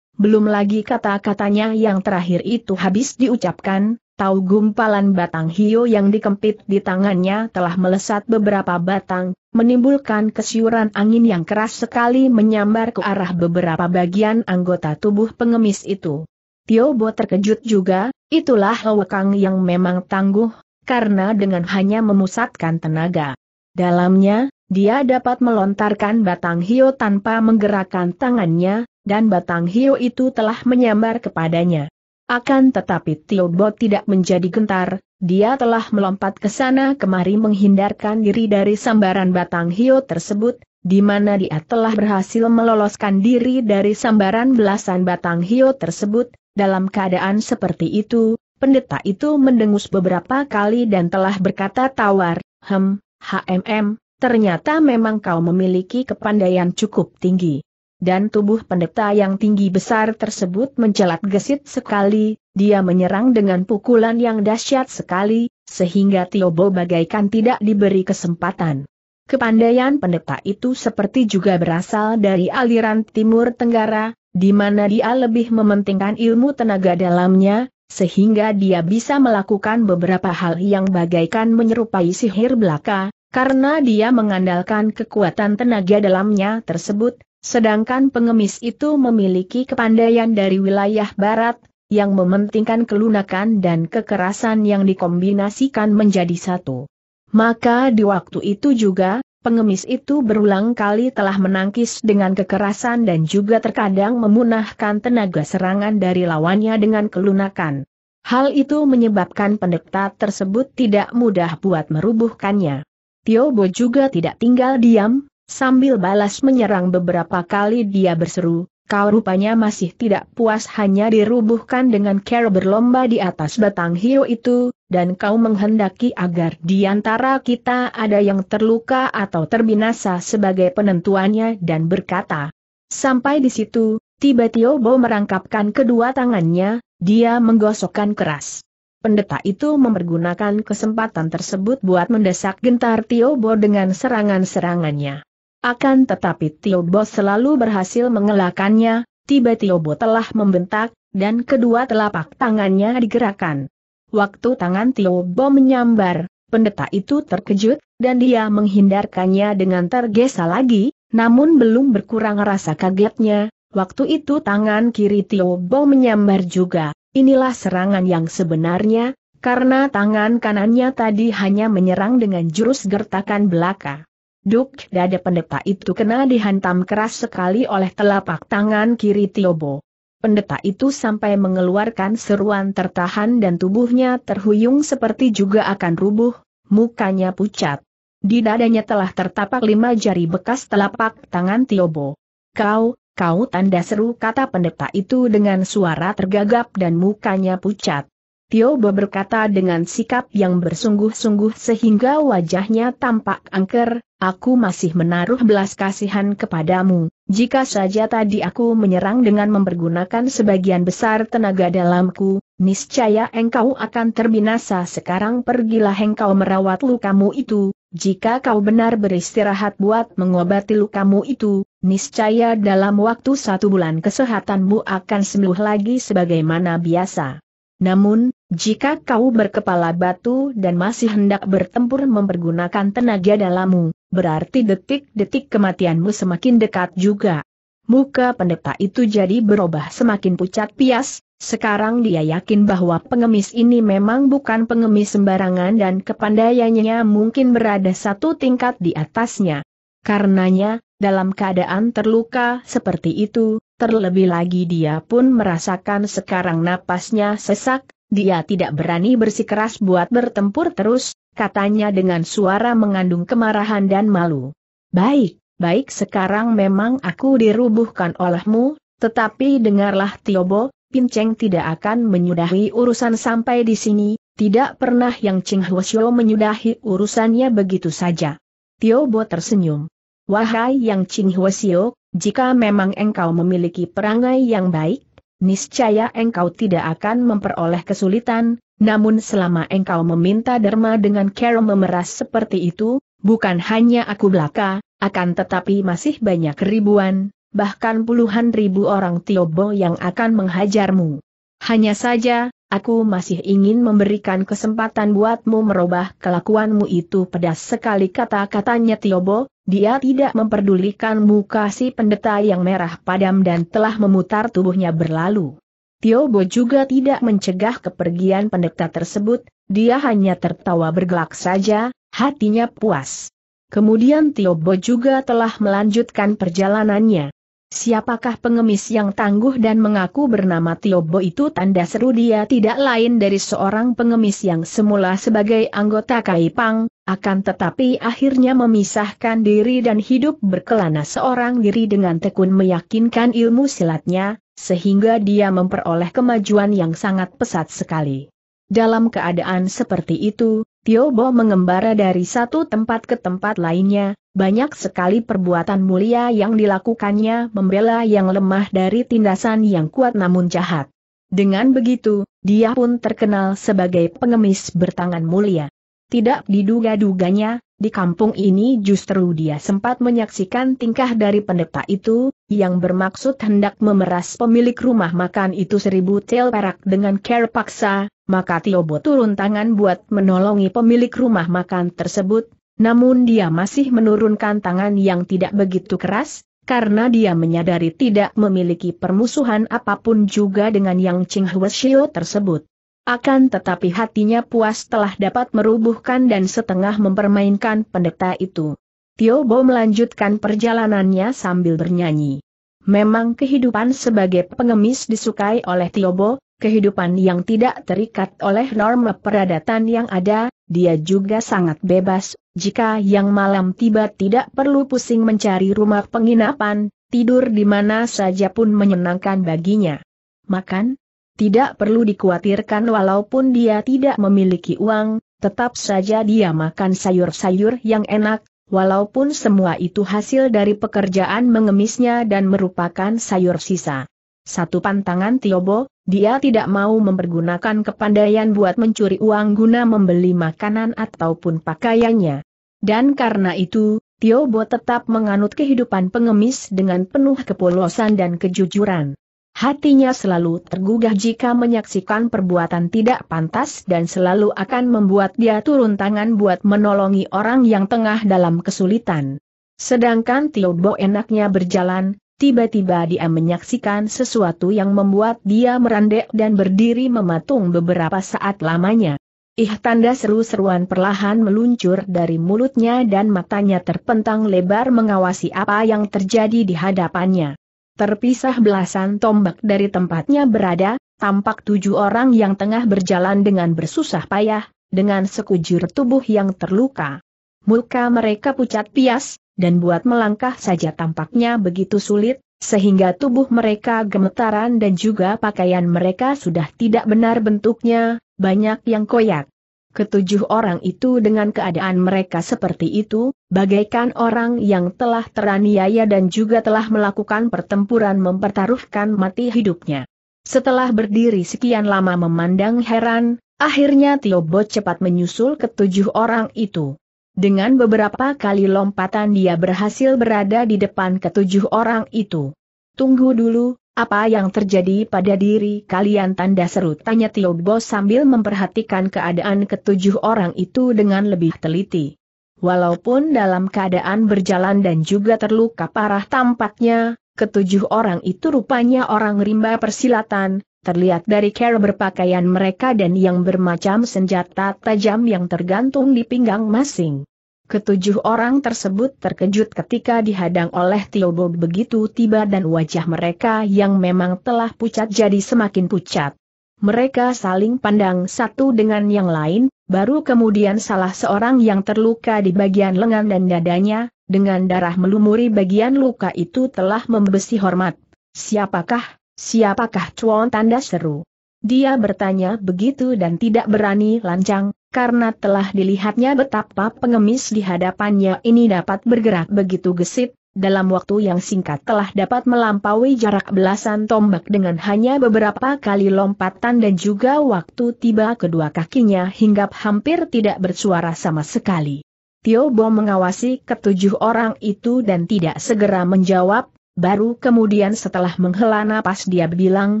belum lagi kata-katanya yang terakhir itu habis diucapkan, tahu gumpalan batang hio yang dikempit di tangannya telah melesat beberapa batang, menimbulkan kesiuran angin yang keras sekali menyambar ke arah beberapa bagian anggota tubuh pengemis itu. Tio Bo terkejut juga, itulah Hwekang yang memang tangguh, karena dengan hanya memusatkan tenaga. Dalamnya, dia dapat melontarkan batang hio tanpa menggerakkan tangannya, dan batang hiu itu telah menyambar kepadanya. Akan tetapi Tiobot tidak menjadi gentar, dia telah melompat ke sana kemari menghindarkan diri dari sambaran batang hiu tersebut, di mana dia telah berhasil meloloskan diri dari sambaran belasan batang hiu tersebut, dalam keadaan seperti itu, pendeta itu mendengus beberapa kali dan telah berkata tawar, hem, HMM, ternyata memang kau memiliki kepandaian cukup tinggi dan tubuh pendeta yang tinggi besar tersebut mencelat gesit sekali, dia menyerang dengan pukulan yang dahsyat sekali, sehingga Tiobo bagaikan tidak diberi kesempatan. Kepandaian pendeta itu seperti juga berasal dari aliran Timur Tenggara, di mana dia lebih mementingkan ilmu tenaga dalamnya, sehingga dia bisa melakukan beberapa hal yang bagaikan menyerupai sihir belaka, karena dia mengandalkan kekuatan tenaga dalamnya tersebut, Sedangkan pengemis itu memiliki kepandaian dari wilayah barat, yang mementingkan kelunakan dan kekerasan yang dikombinasikan menjadi satu. Maka di waktu itu juga, pengemis itu berulang kali telah menangkis dengan kekerasan dan juga terkadang memunahkan tenaga serangan dari lawannya dengan kelunakan. Hal itu menyebabkan pendeta tersebut tidak mudah buat merubuhkannya. Tiobo juga tidak tinggal diam, Sambil balas menyerang beberapa kali dia berseru, kau rupanya masih tidak puas hanya dirubuhkan dengan cara berlomba di atas batang hiu itu, dan kau menghendaki agar di antara kita ada yang terluka atau terbinasa sebagai penentuannya dan berkata. Sampai di situ, tiba Tio Bo merangkapkan kedua tangannya, dia menggosokkan keras. Pendeta itu mempergunakan kesempatan tersebut buat mendesak gentar Tio Bo dengan serangan-serangannya. Akan tetapi Tio Bo selalu berhasil mengelakannya, tiba Tio Bo telah membentak, dan kedua telapak tangannya digerakkan. Waktu tangan Tio Bo menyambar, pendeta itu terkejut, dan dia menghindarkannya dengan tergesa lagi, namun belum berkurang rasa kagetnya, waktu itu tangan kiri Tio Bo menyambar juga. Inilah serangan yang sebenarnya, karena tangan kanannya tadi hanya menyerang dengan jurus gertakan belaka. Duk dada pendeta itu kena dihantam keras sekali oleh telapak tangan kiri Tiobo. Pendeta itu sampai mengeluarkan seruan tertahan dan tubuhnya terhuyung seperti juga akan rubuh, mukanya pucat. Di dadanya telah tertapak lima jari bekas telapak tangan Tiobo. Kau, kau tanda seru kata pendeta itu dengan suara tergagap dan mukanya pucat. Bo berkata dengan sikap yang bersungguh-sungguh sehingga wajahnya tampak angker, aku masih menaruh belas kasihan kepadamu, jika saja tadi aku menyerang dengan mempergunakan sebagian besar tenaga dalamku, niscaya engkau akan terbinasa sekarang pergilah engkau merawat lukamu itu, jika kau benar beristirahat buat mengobati lukamu itu, niscaya dalam waktu satu bulan kesehatanmu akan sembuh lagi sebagaimana biasa. Namun, jika kau berkepala batu dan masih hendak bertempur mempergunakan tenaga dalammu, berarti detik-detik kematianmu semakin dekat juga. Muka pendeta itu jadi berubah semakin pucat pias, sekarang dia yakin bahwa pengemis ini memang bukan pengemis sembarangan dan kepandaiannya mungkin berada satu tingkat di atasnya. Karenanya, dalam keadaan terluka seperti itu, terlebih lagi dia pun merasakan sekarang napasnya sesak, dia tidak berani bersikeras buat bertempur terus, katanya dengan suara mengandung kemarahan dan malu. Baik, baik sekarang memang aku dirubuhkan olehmu, tetapi dengarlah Tiobo, Pinceng tidak akan menyudahi urusan sampai di sini, tidak pernah yang Ching Hwasyo menyudahi urusannya begitu saja. Tiobo tersenyum. Wahai yang Ching Hwasyo, jika memang engkau memiliki perangai yang baik, Niscaya engkau tidak akan memperoleh kesulitan, namun selama engkau meminta derma dengan cara memeras seperti itu, bukan hanya aku belaka, akan tetapi masih banyak ribuan, bahkan puluhan ribu orang Tiobo yang akan menghajarmu. Hanya saja, Aku masih ingin memberikan kesempatan buatmu merubah kelakuanmu itu pedas sekali kata-katanya Tiobo, dia tidak memperdulikan muka si pendeta yang merah padam dan telah memutar tubuhnya berlalu. Tiobo juga tidak mencegah kepergian pendeta tersebut, dia hanya tertawa bergelak saja, hatinya puas. Kemudian Tiobo juga telah melanjutkan perjalanannya. Siapakah pengemis yang tangguh dan mengaku bernama Tiobo itu tanda seru dia tidak lain dari seorang pengemis yang semula sebagai anggota Kaipang, akan tetapi akhirnya memisahkan diri dan hidup berkelana seorang diri dengan tekun meyakinkan ilmu silatnya, sehingga dia memperoleh kemajuan yang sangat pesat sekali. Dalam keadaan seperti itu, Tio Bo mengembara dari satu tempat ke tempat lainnya, banyak sekali perbuatan mulia yang dilakukannya membela yang lemah dari tindasan yang kuat namun jahat. Dengan begitu, dia pun terkenal sebagai pengemis bertangan mulia. Tidak diduga-duganya, di kampung ini justru dia sempat menyaksikan tingkah dari pendeta itu, yang bermaksud hendak memeras pemilik rumah makan itu seribu tel perak dengan care paksa, maka Tiobo turun tangan buat menolongi pemilik rumah makan tersebut, namun dia masih menurunkan tangan yang tidak begitu keras, karena dia menyadari tidak memiliki permusuhan apapun juga dengan Yang Ching Hweshio tersebut. Akan tetapi hatinya puas telah dapat merubuhkan dan setengah mempermainkan pendeta itu. Tiobo melanjutkan perjalanannya sambil bernyanyi. Memang kehidupan sebagai pengemis disukai oleh Tiobo, kehidupan yang tidak terikat oleh norma peradatan yang ada, dia juga sangat bebas, jika yang malam tiba tidak perlu pusing mencari rumah penginapan, tidur di mana saja pun menyenangkan baginya. Makan, tidak perlu dikhawatirkan walaupun dia tidak memiliki uang, tetap saja dia makan sayur-sayur yang enak, walaupun semua itu hasil dari pekerjaan mengemisnya dan merupakan sayur sisa. Satu pantangan Tiobo, dia tidak mau mempergunakan kepandaian buat mencuri uang guna membeli makanan ataupun pakaiannya. Dan karena itu, Tiobo tetap menganut kehidupan pengemis dengan penuh kepolosan dan kejujuran. Hatinya selalu tergugah jika menyaksikan perbuatan tidak pantas dan selalu akan membuat dia turun tangan buat menolongi orang yang tengah dalam kesulitan. Sedangkan Bo enaknya berjalan, tiba-tiba dia menyaksikan sesuatu yang membuat dia merandek dan berdiri mematung beberapa saat lamanya. Ih tanda seru-seruan perlahan meluncur dari mulutnya dan matanya terpentang lebar mengawasi apa yang terjadi di hadapannya terpisah belasan tombak dari tempatnya berada, tampak tujuh orang yang tengah berjalan dengan bersusah payah, dengan sekujur tubuh yang terluka. Muka mereka pucat pias, dan buat melangkah saja tampaknya begitu sulit, sehingga tubuh mereka gemetaran dan juga pakaian mereka sudah tidak benar bentuknya, banyak yang koyak. Ketujuh orang itu dengan keadaan mereka seperti itu, bagaikan orang yang telah teraniaya dan juga telah melakukan pertempuran mempertaruhkan mati hidupnya. Setelah berdiri sekian lama memandang heran, akhirnya Tiobo cepat menyusul ketujuh orang itu. Dengan beberapa kali lompatan dia berhasil berada di depan ketujuh orang itu. Tunggu dulu, apa yang terjadi pada diri kalian tanda seru tanya Tio Bos sambil memperhatikan keadaan ketujuh orang itu dengan lebih teliti. Walaupun dalam keadaan berjalan dan juga terluka parah tampaknya, ketujuh orang itu rupanya orang rimba persilatan, terlihat dari cara berpakaian mereka dan yang bermacam senjata tajam yang tergantung di pinggang masing. Ketujuh orang tersebut terkejut ketika dihadang oleh Tio Bob begitu tiba dan wajah mereka yang memang telah pucat jadi semakin pucat. Mereka saling pandang satu dengan yang lain, baru kemudian salah seorang yang terluka di bagian lengan dan dadanya, dengan darah melumuri bagian luka itu telah membesi hormat. Siapakah, siapakah cuan tanda seru? Dia bertanya begitu dan tidak berani lancang, karena telah dilihatnya betapa pengemis di hadapannya ini dapat bergerak begitu gesit, dalam waktu yang singkat telah dapat melampaui jarak belasan tombak dengan hanya beberapa kali lompatan dan juga waktu tiba kedua kakinya hingga hampir tidak bersuara sama sekali. Tio Bo mengawasi ketujuh orang itu dan tidak segera menjawab, baru kemudian setelah menghela napas dia bilang,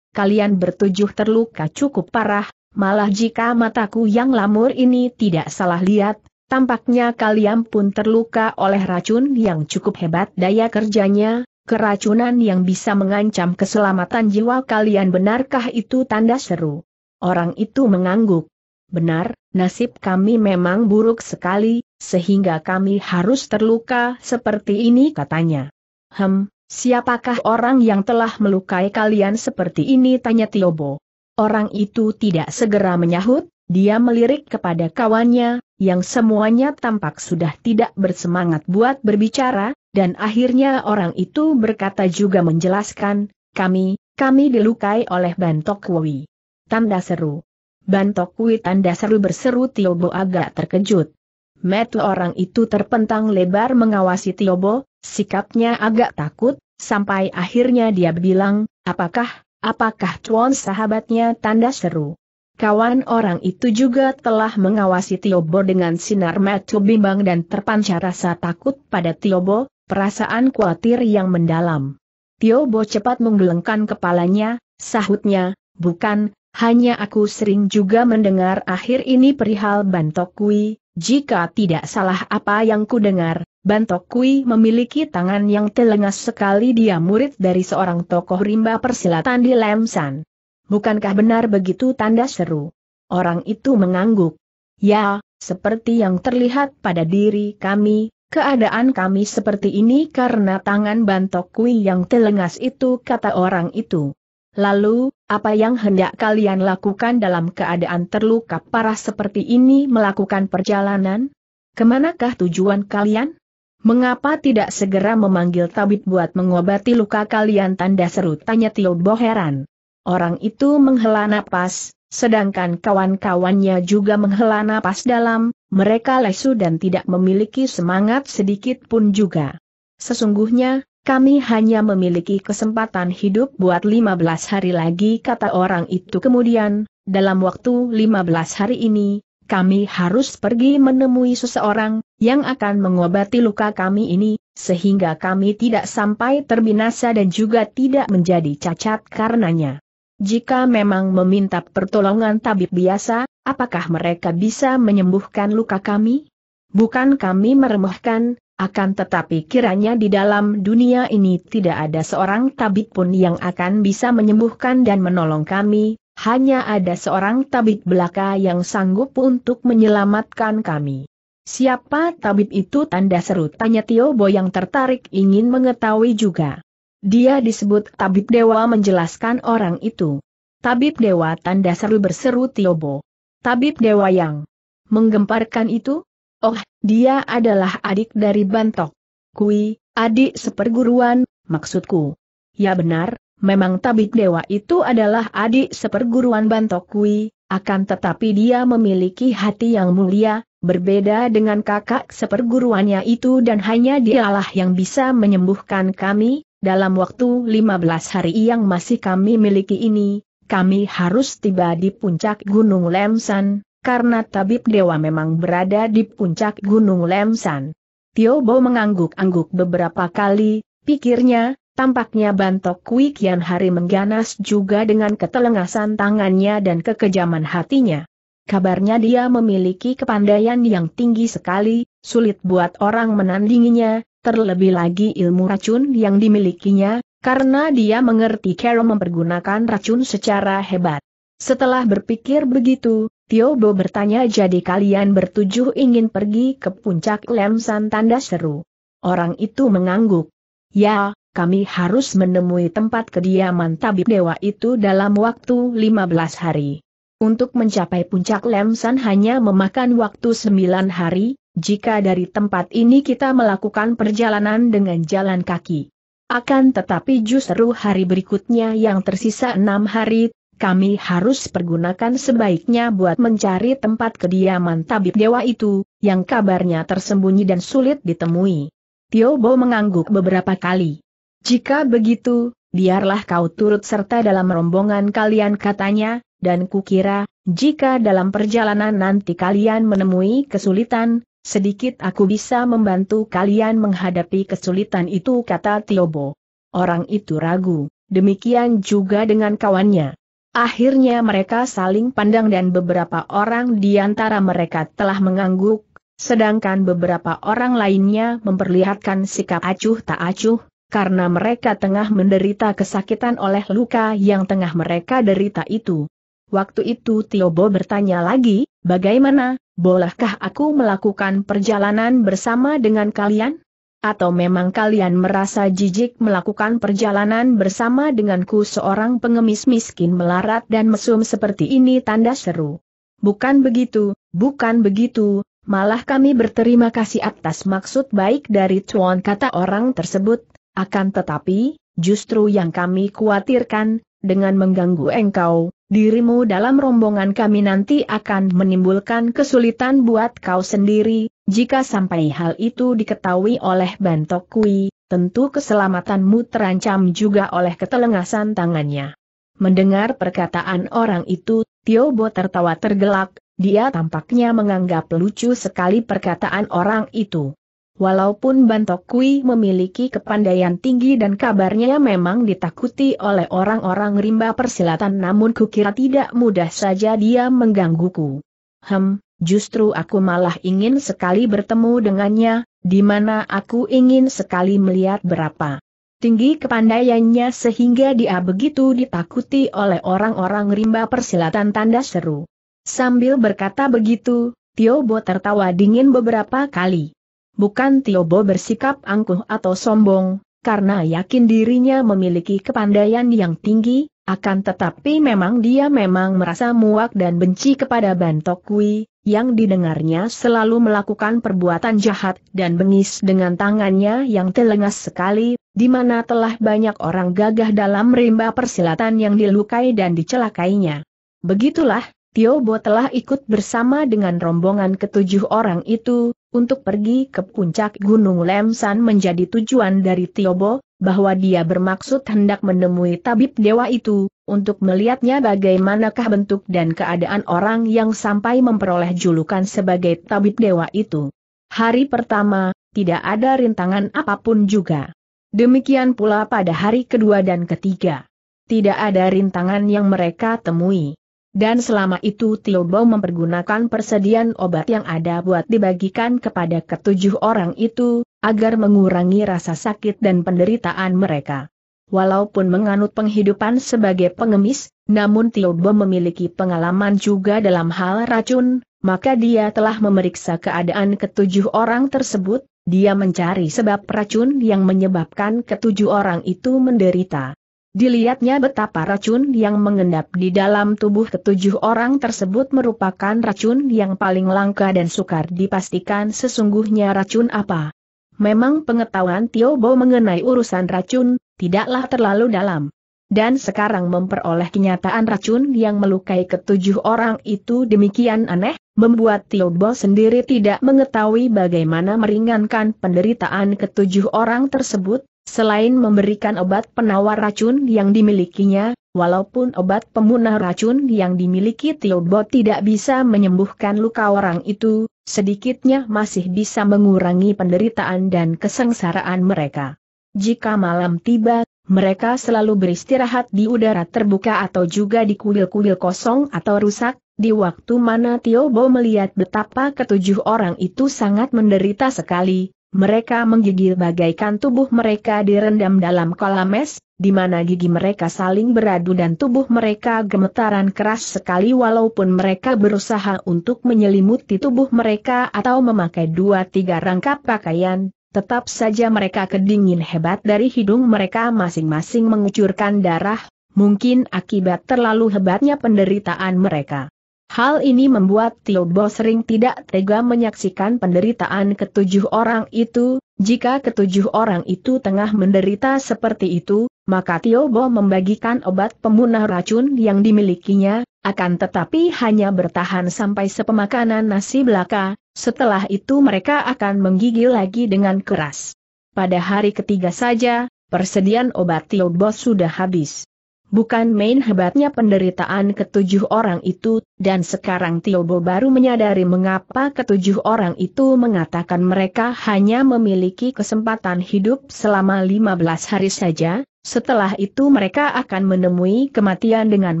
kalian bertujuh terluka cukup parah, malah jika mataku yang lamur ini tidak salah lihat, tampaknya kalian pun terluka oleh racun yang cukup hebat daya kerjanya, keracunan yang bisa mengancam keselamatan jiwa kalian benarkah itu tanda seru? Orang itu mengangguk. Benar, nasib kami memang buruk sekali, sehingga kami harus terluka seperti ini katanya. Hem, Siapakah orang yang telah melukai kalian seperti ini? Tanya Tiobo. Orang itu tidak segera menyahut, dia melirik kepada kawannya, yang semuanya tampak sudah tidak bersemangat buat berbicara, dan akhirnya orang itu berkata juga menjelaskan, kami, kami dilukai oleh Bantok Wui. Tanda seru. Bantok Wui tanda seru berseru Tiobo agak terkejut. Metu orang itu terpentang lebar mengawasi Tiobo, Sikapnya agak takut, sampai akhirnya dia bilang, apakah, apakah cuan sahabatnya tanda seru. Kawan orang itu juga telah mengawasi Tiobo dengan sinar mata bimbang dan terpancar rasa takut pada Tiobo, perasaan khawatir yang mendalam. Tiobo cepat menggelengkan kepalanya, sahutnya, bukan, hanya aku sering juga mendengar akhir ini perihal Bantokui, jika tidak salah apa yang kudengar, Bantok Kui memiliki tangan yang telengas sekali dia murid dari seorang tokoh rimba persilatan di Lemsan. Bukankah benar begitu tanda seru? Orang itu mengangguk. Ya, seperti yang terlihat pada diri kami, keadaan kami seperti ini karena tangan Bantok Kui yang telengas itu kata orang itu. Lalu, apa yang hendak kalian lakukan dalam keadaan terluka parah seperti ini melakukan perjalanan? Kemanakah tujuan kalian? Mengapa tidak segera memanggil tabib buat mengobati luka kalian tanda seru tanya Tio Boheran? Orang itu menghela napas, sedangkan kawan-kawannya juga menghela napas dalam, mereka lesu dan tidak memiliki semangat sedikit pun juga. Sesungguhnya, kami hanya memiliki kesempatan hidup buat 15 hari lagi kata orang itu kemudian, dalam waktu 15 hari ini, kami harus pergi menemui seseorang, yang akan mengobati luka kami ini, sehingga kami tidak sampai terbinasa dan juga tidak menjadi cacat karenanya. Jika memang meminta pertolongan tabib biasa, apakah mereka bisa menyembuhkan luka kami? Bukan kami meremehkan, akan tetapi kiranya di dalam dunia ini tidak ada seorang tabib pun yang akan bisa menyembuhkan dan menolong kami, hanya ada seorang tabib belaka yang sanggup untuk menyelamatkan kami. Siapa tabib itu tanda seru tanya Tio Bo yang tertarik ingin mengetahui juga. Dia disebut tabib dewa menjelaskan orang itu. Tabib dewa tanda seru berseru Tio Bo. Tabib dewa yang menggemparkan itu? Oh, dia adalah adik dari Bantok. Kui, adik seperguruan, maksudku. Ya benar, memang tabib dewa itu adalah adik seperguruan Bantok Kui, akan tetapi dia memiliki hati yang mulia, berbeda dengan kakak seperguruannya itu dan hanya dialah yang bisa menyembuhkan kami, dalam waktu 15 hari yang masih kami miliki ini, kami harus tiba di puncak Gunung Lemsan, karena tabib dewa memang berada di puncak Gunung Lemsan. Tio Bo mengangguk-angguk beberapa kali, pikirnya, tampaknya Bantok Kui Kian Hari mengganas juga dengan ketelengasan tangannya dan kekejaman hatinya. Kabarnya dia memiliki kepandaian yang tinggi sekali, sulit buat orang menandinginya, terlebih lagi ilmu racun yang dimilikinya, karena dia mengerti cara mempergunakan racun secara hebat. Setelah berpikir begitu, Tiobo bertanya jadi kalian bertujuh ingin pergi ke puncak Lemsan tanda seru. Orang itu mengangguk. Ya, kami harus menemui tempat kediaman tabib dewa itu dalam waktu 15 hari. Untuk mencapai puncak Lemsan hanya memakan waktu 9 hari, jika dari tempat ini kita melakukan perjalanan dengan jalan kaki. Akan tetapi justru hari berikutnya yang tersisa enam hari kami harus pergunakan sebaiknya buat mencari tempat kediaman tabib dewa itu, yang kabarnya tersembunyi dan sulit ditemui. Tio Bo mengangguk beberapa kali. Jika begitu, biarlah kau turut serta dalam rombongan kalian katanya, dan kukira, jika dalam perjalanan nanti kalian menemui kesulitan, sedikit aku bisa membantu kalian menghadapi kesulitan itu kata Tiobo. Orang itu ragu, demikian juga dengan kawannya. Akhirnya mereka saling pandang dan beberapa orang di antara mereka telah mengangguk, sedangkan beberapa orang lainnya memperlihatkan sikap acuh tak acuh, karena mereka tengah menderita kesakitan oleh luka yang tengah mereka derita itu. Waktu itu Tiobo bertanya lagi, bagaimana, bolehkah aku melakukan perjalanan bersama dengan kalian? Atau memang kalian merasa jijik melakukan perjalanan bersama denganku seorang pengemis miskin melarat dan mesum seperti ini tanda seru. Bukan begitu, bukan begitu, malah kami berterima kasih atas maksud baik dari tuan kata orang tersebut, akan tetapi, justru yang kami khawatirkan, dengan mengganggu engkau, dirimu dalam rombongan kami nanti akan menimbulkan kesulitan buat kau sendiri, jika sampai hal itu diketahui oleh Bantok Kui, tentu keselamatanmu terancam juga oleh ketelengasan tangannya. Mendengar perkataan orang itu, Tio Bo tertawa tergelak, dia tampaknya menganggap lucu sekali perkataan orang itu. Walaupun Bantok Kui memiliki kepandaian tinggi dan kabarnya memang ditakuti oleh orang-orang rimba persilatan namun kukira tidak mudah saja dia menggangguku. Hem, Justru aku malah ingin sekali bertemu dengannya, di mana aku ingin sekali melihat berapa tinggi kepandaiannya sehingga dia begitu ditakuti oleh orang-orang rimba persilatan tanda seru. Sambil berkata begitu, Tiobo tertawa dingin beberapa kali. Bukan Tiobo bersikap angkuh atau sombong, karena yakin dirinya memiliki kepandaian yang tinggi, akan tetapi memang dia memang merasa muak dan benci kepada Bantokwi, yang didengarnya selalu melakukan perbuatan jahat dan bengis dengan tangannya yang telengas sekali, di mana telah banyak orang gagah dalam rimba persilatan yang dilukai dan dicelakainya. Begitulah, Bo telah ikut bersama dengan rombongan ketujuh orang itu, untuk pergi ke puncak Gunung Lemsan menjadi tujuan dari Tio Bo, bahwa dia bermaksud hendak menemui tabib dewa itu, untuk melihatnya bagaimanakah bentuk dan keadaan orang yang sampai memperoleh julukan sebagai tabib dewa itu. Hari pertama, tidak ada rintangan apapun juga. Demikian pula pada hari kedua dan ketiga. Tidak ada rintangan yang mereka temui. Dan selama itu Tio Bo mempergunakan persediaan obat yang ada buat dibagikan kepada ketujuh orang itu, agar mengurangi rasa sakit dan penderitaan mereka. Walaupun menganut penghidupan sebagai pengemis, namun Tio Bo memiliki pengalaman juga dalam hal racun, maka dia telah memeriksa keadaan ketujuh orang tersebut, dia mencari sebab racun yang menyebabkan ketujuh orang itu menderita. Dilihatnya betapa racun yang mengendap di dalam tubuh ketujuh orang tersebut merupakan racun yang paling langka dan sukar dipastikan sesungguhnya racun apa. Memang pengetahuan Tio Bo mengenai urusan racun, tidaklah terlalu dalam. Dan sekarang memperoleh kenyataan racun yang melukai ketujuh orang itu demikian aneh, membuat Tio Bo sendiri tidak mengetahui bagaimana meringankan penderitaan ketujuh orang tersebut, Selain memberikan obat penawar racun yang dimilikinya, walaupun obat pemunah racun yang dimiliki Tiobo tidak bisa menyembuhkan luka orang itu, sedikitnya masih bisa mengurangi penderitaan dan kesengsaraan mereka. Jika malam tiba, mereka selalu beristirahat di udara terbuka atau juga di kuil-kuil kosong atau rusak, di waktu mana Bo melihat betapa ketujuh orang itu sangat menderita sekali, mereka menggigil bagaikan tubuh mereka direndam dalam kolam es, di mana gigi mereka saling beradu dan tubuh mereka gemetaran keras sekali walaupun mereka berusaha untuk menyelimuti tubuh mereka atau memakai dua tiga rangkap pakaian, tetap saja mereka kedingin hebat dari hidung mereka masing-masing mengucurkan darah, mungkin akibat terlalu hebatnya penderitaan mereka. Hal ini membuat Bo sering tidak tega menyaksikan penderitaan ketujuh orang itu, jika ketujuh orang itu tengah menderita seperti itu, maka Tiobo membagikan obat pemunah racun yang dimilikinya, akan tetapi hanya bertahan sampai sepemakanan nasi belaka, setelah itu mereka akan menggigil lagi dengan keras. Pada hari ketiga saja, persediaan obat Bo sudah habis. Bukan main hebatnya penderitaan ketujuh orang itu, dan sekarang Tiobo baru menyadari mengapa ketujuh orang itu mengatakan mereka hanya memiliki kesempatan hidup selama 15 hari saja, setelah itu mereka akan menemui kematian dengan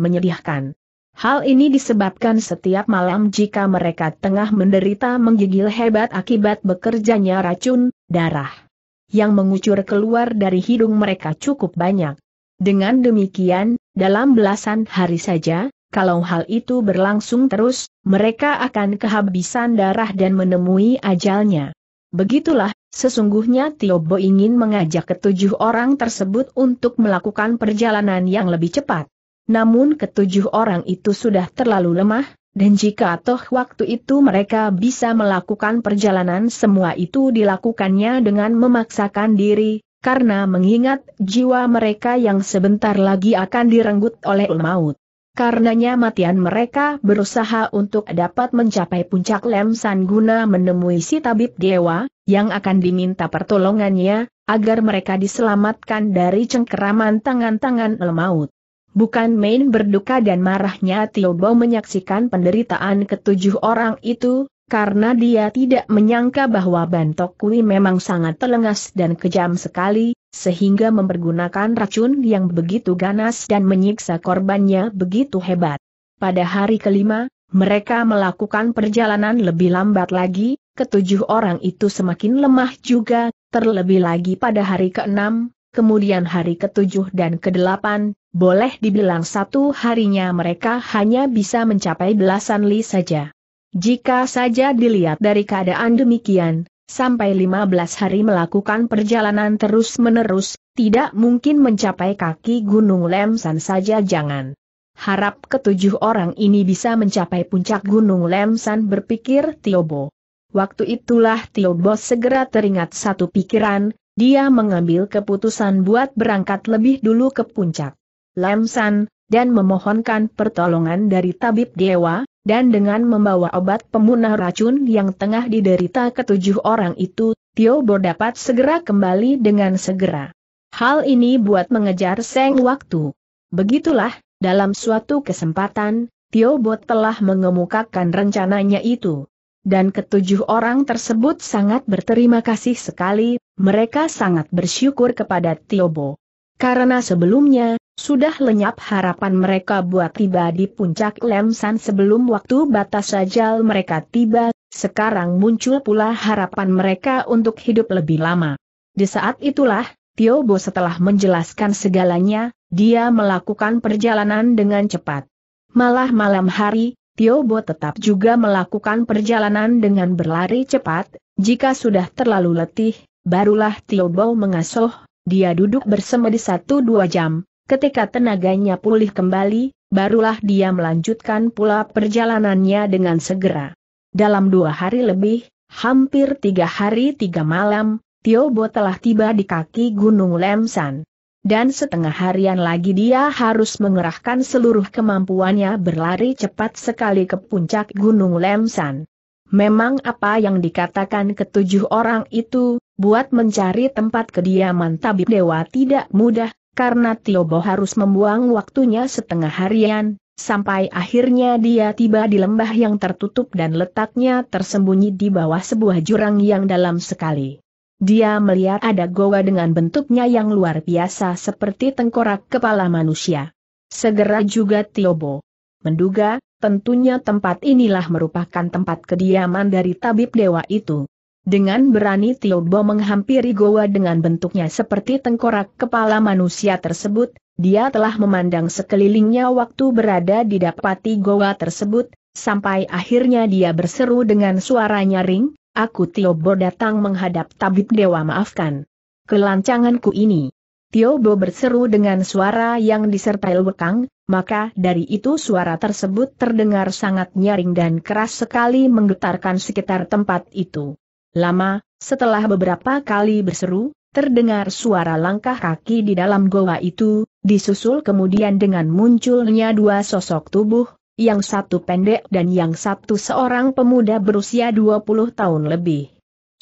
menyedihkan. Hal ini disebabkan setiap malam jika mereka tengah menderita menggigil hebat akibat bekerjanya racun, darah yang mengucur keluar dari hidung mereka cukup banyak. Dengan demikian, dalam belasan hari saja, kalau hal itu berlangsung terus, mereka akan kehabisan darah dan menemui ajalnya. Begitulah, sesungguhnya Tiobo ingin mengajak ketujuh orang tersebut untuk melakukan perjalanan yang lebih cepat. Namun ketujuh orang itu sudah terlalu lemah, dan jika toh waktu itu mereka bisa melakukan perjalanan semua itu dilakukannya dengan memaksakan diri, karena mengingat jiwa mereka yang sebentar lagi akan direnggut oleh maut. Karenanya matian mereka berusaha untuk dapat mencapai puncak Lem guna menemui si tabib dewa, yang akan diminta pertolongannya, agar mereka diselamatkan dari cengkeraman tangan-tangan lemaut. Bukan main berduka dan marahnya Bo menyaksikan penderitaan ketujuh orang itu, karena dia tidak menyangka bahwa Bantok Kui memang sangat telengas dan kejam sekali, sehingga mempergunakan racun yang begitu ganas dan menyiksa korbannya begitu hebat. Pada hari kelima, mereka melakukan perjalanan lebih lambat lagi, ketujuh orang itu semakin lemah juga, terlebih lagi pada hari keenam, kemudian hari ketujuh dan kedelapan, boleh dibilang satu harinya mereka hanya bisa mencapai belasan li saja. Jika saja dilihat dari keadaan demikian, sampai 15 hari melakukan perjalanan terus-menerus, tidak mungkin mencapai kaki Gunung Lemsan saja jangan. Harap ketujuh orang ini bisa mencapai puncak Gunung Lemsan berpikir Tiobo. Waktu itulah Tiobo segera teringat satu pikiran, dia mengambil keputusan buat berangkat lebih dulu ke puncak Lemsan, dan memohonkan pertolongan dari tabib dewa, dan dengan membawa obat pemunah racun yang tengah diderita ketujuh orang itu, Tio Bo dapat segera kembali dengan segera. Hal ini buat mengejar seng waktu. Begitulah, dalam suatu kesempatan, Tio Bo telah mengemukakan rencananya itu. Dan ketujuh orang tersebut sangat berterima kasih sekali, mereka sangat bersyukur kepada Tio Bo. Karena sebelumnya, sudah lenyap harapan mereka buat tiba di puncak Lemsan sebelum waktu batas ajal mereka tiba, sekarang muncul pula harapan mereka untuk hidup lebih lama. Di saat itulah, Tio Bo setelah menjelaskan segalanya, dia melakukan perjalanan dengan cepat. Malah malam hari, Tio Bo tetap juga melakukan perjalanan dengan berlari cepat, jika sudah terlalu letih, barulah Tio Bo mengasuh, dia duduk bersama satu dua jam, Ketika tenaganya pulih kembali, barulah dia melanjutkan pula perjalanannya dengan segera. Dalam dua hari lebih, hampir tiga hari tiga malam, Bo telah tiba di kaki Gunung Lemsan. Dan setengah harian lagi dia harus mengerahkan seluruh kemampuannya berlari cepat sekali ke puncak Gunung Lemsan. Memang apa yang dikatakan ketujuh orang itu, buat mencari tempat kediaman tabib dewa tidak mudah, karena Bo harus membuang waktunya setengah harian, sampai akhirnya dia tiba di lembah yang tertutup dan letaknya tersembunyi di bawah sebuah jurang yang dalam sekali. Dia melihat ada goa dengan bentuknya yang luar biasa seperti tengkorak kepala manusia. Segera juga Bo menduga, tentunya tempat inilah merupakan tempat kediaman dari tabib dewa itu. Dengan berani Tiobo menghampiri goa dengan bentuknya seperti tengkorak kepala manusia tersebut, dia telah memandang sekelilingnya waktu berada di dapati goa tersebut, sampai akhirnya dia berseru dengan suara nyaring, Aku Tiobo datang menghadap tabib dewa maafkan. Kelancanganku ini. Tiobo berseru dengan suara yang disertai lekang, maka dari itu suara tersebut terdengar sangat nyaring dan keras sekali menggetarkan sekitar tempat itu. Lama, setelah beberapa kali berseru, terdengar suara langkah kaki di dalam goa itu, disusul kemudian dengan munculnya dua sosok tubuh, yang satu pendek dan yang satu seorang pemuda berusia 20 tahun lebih.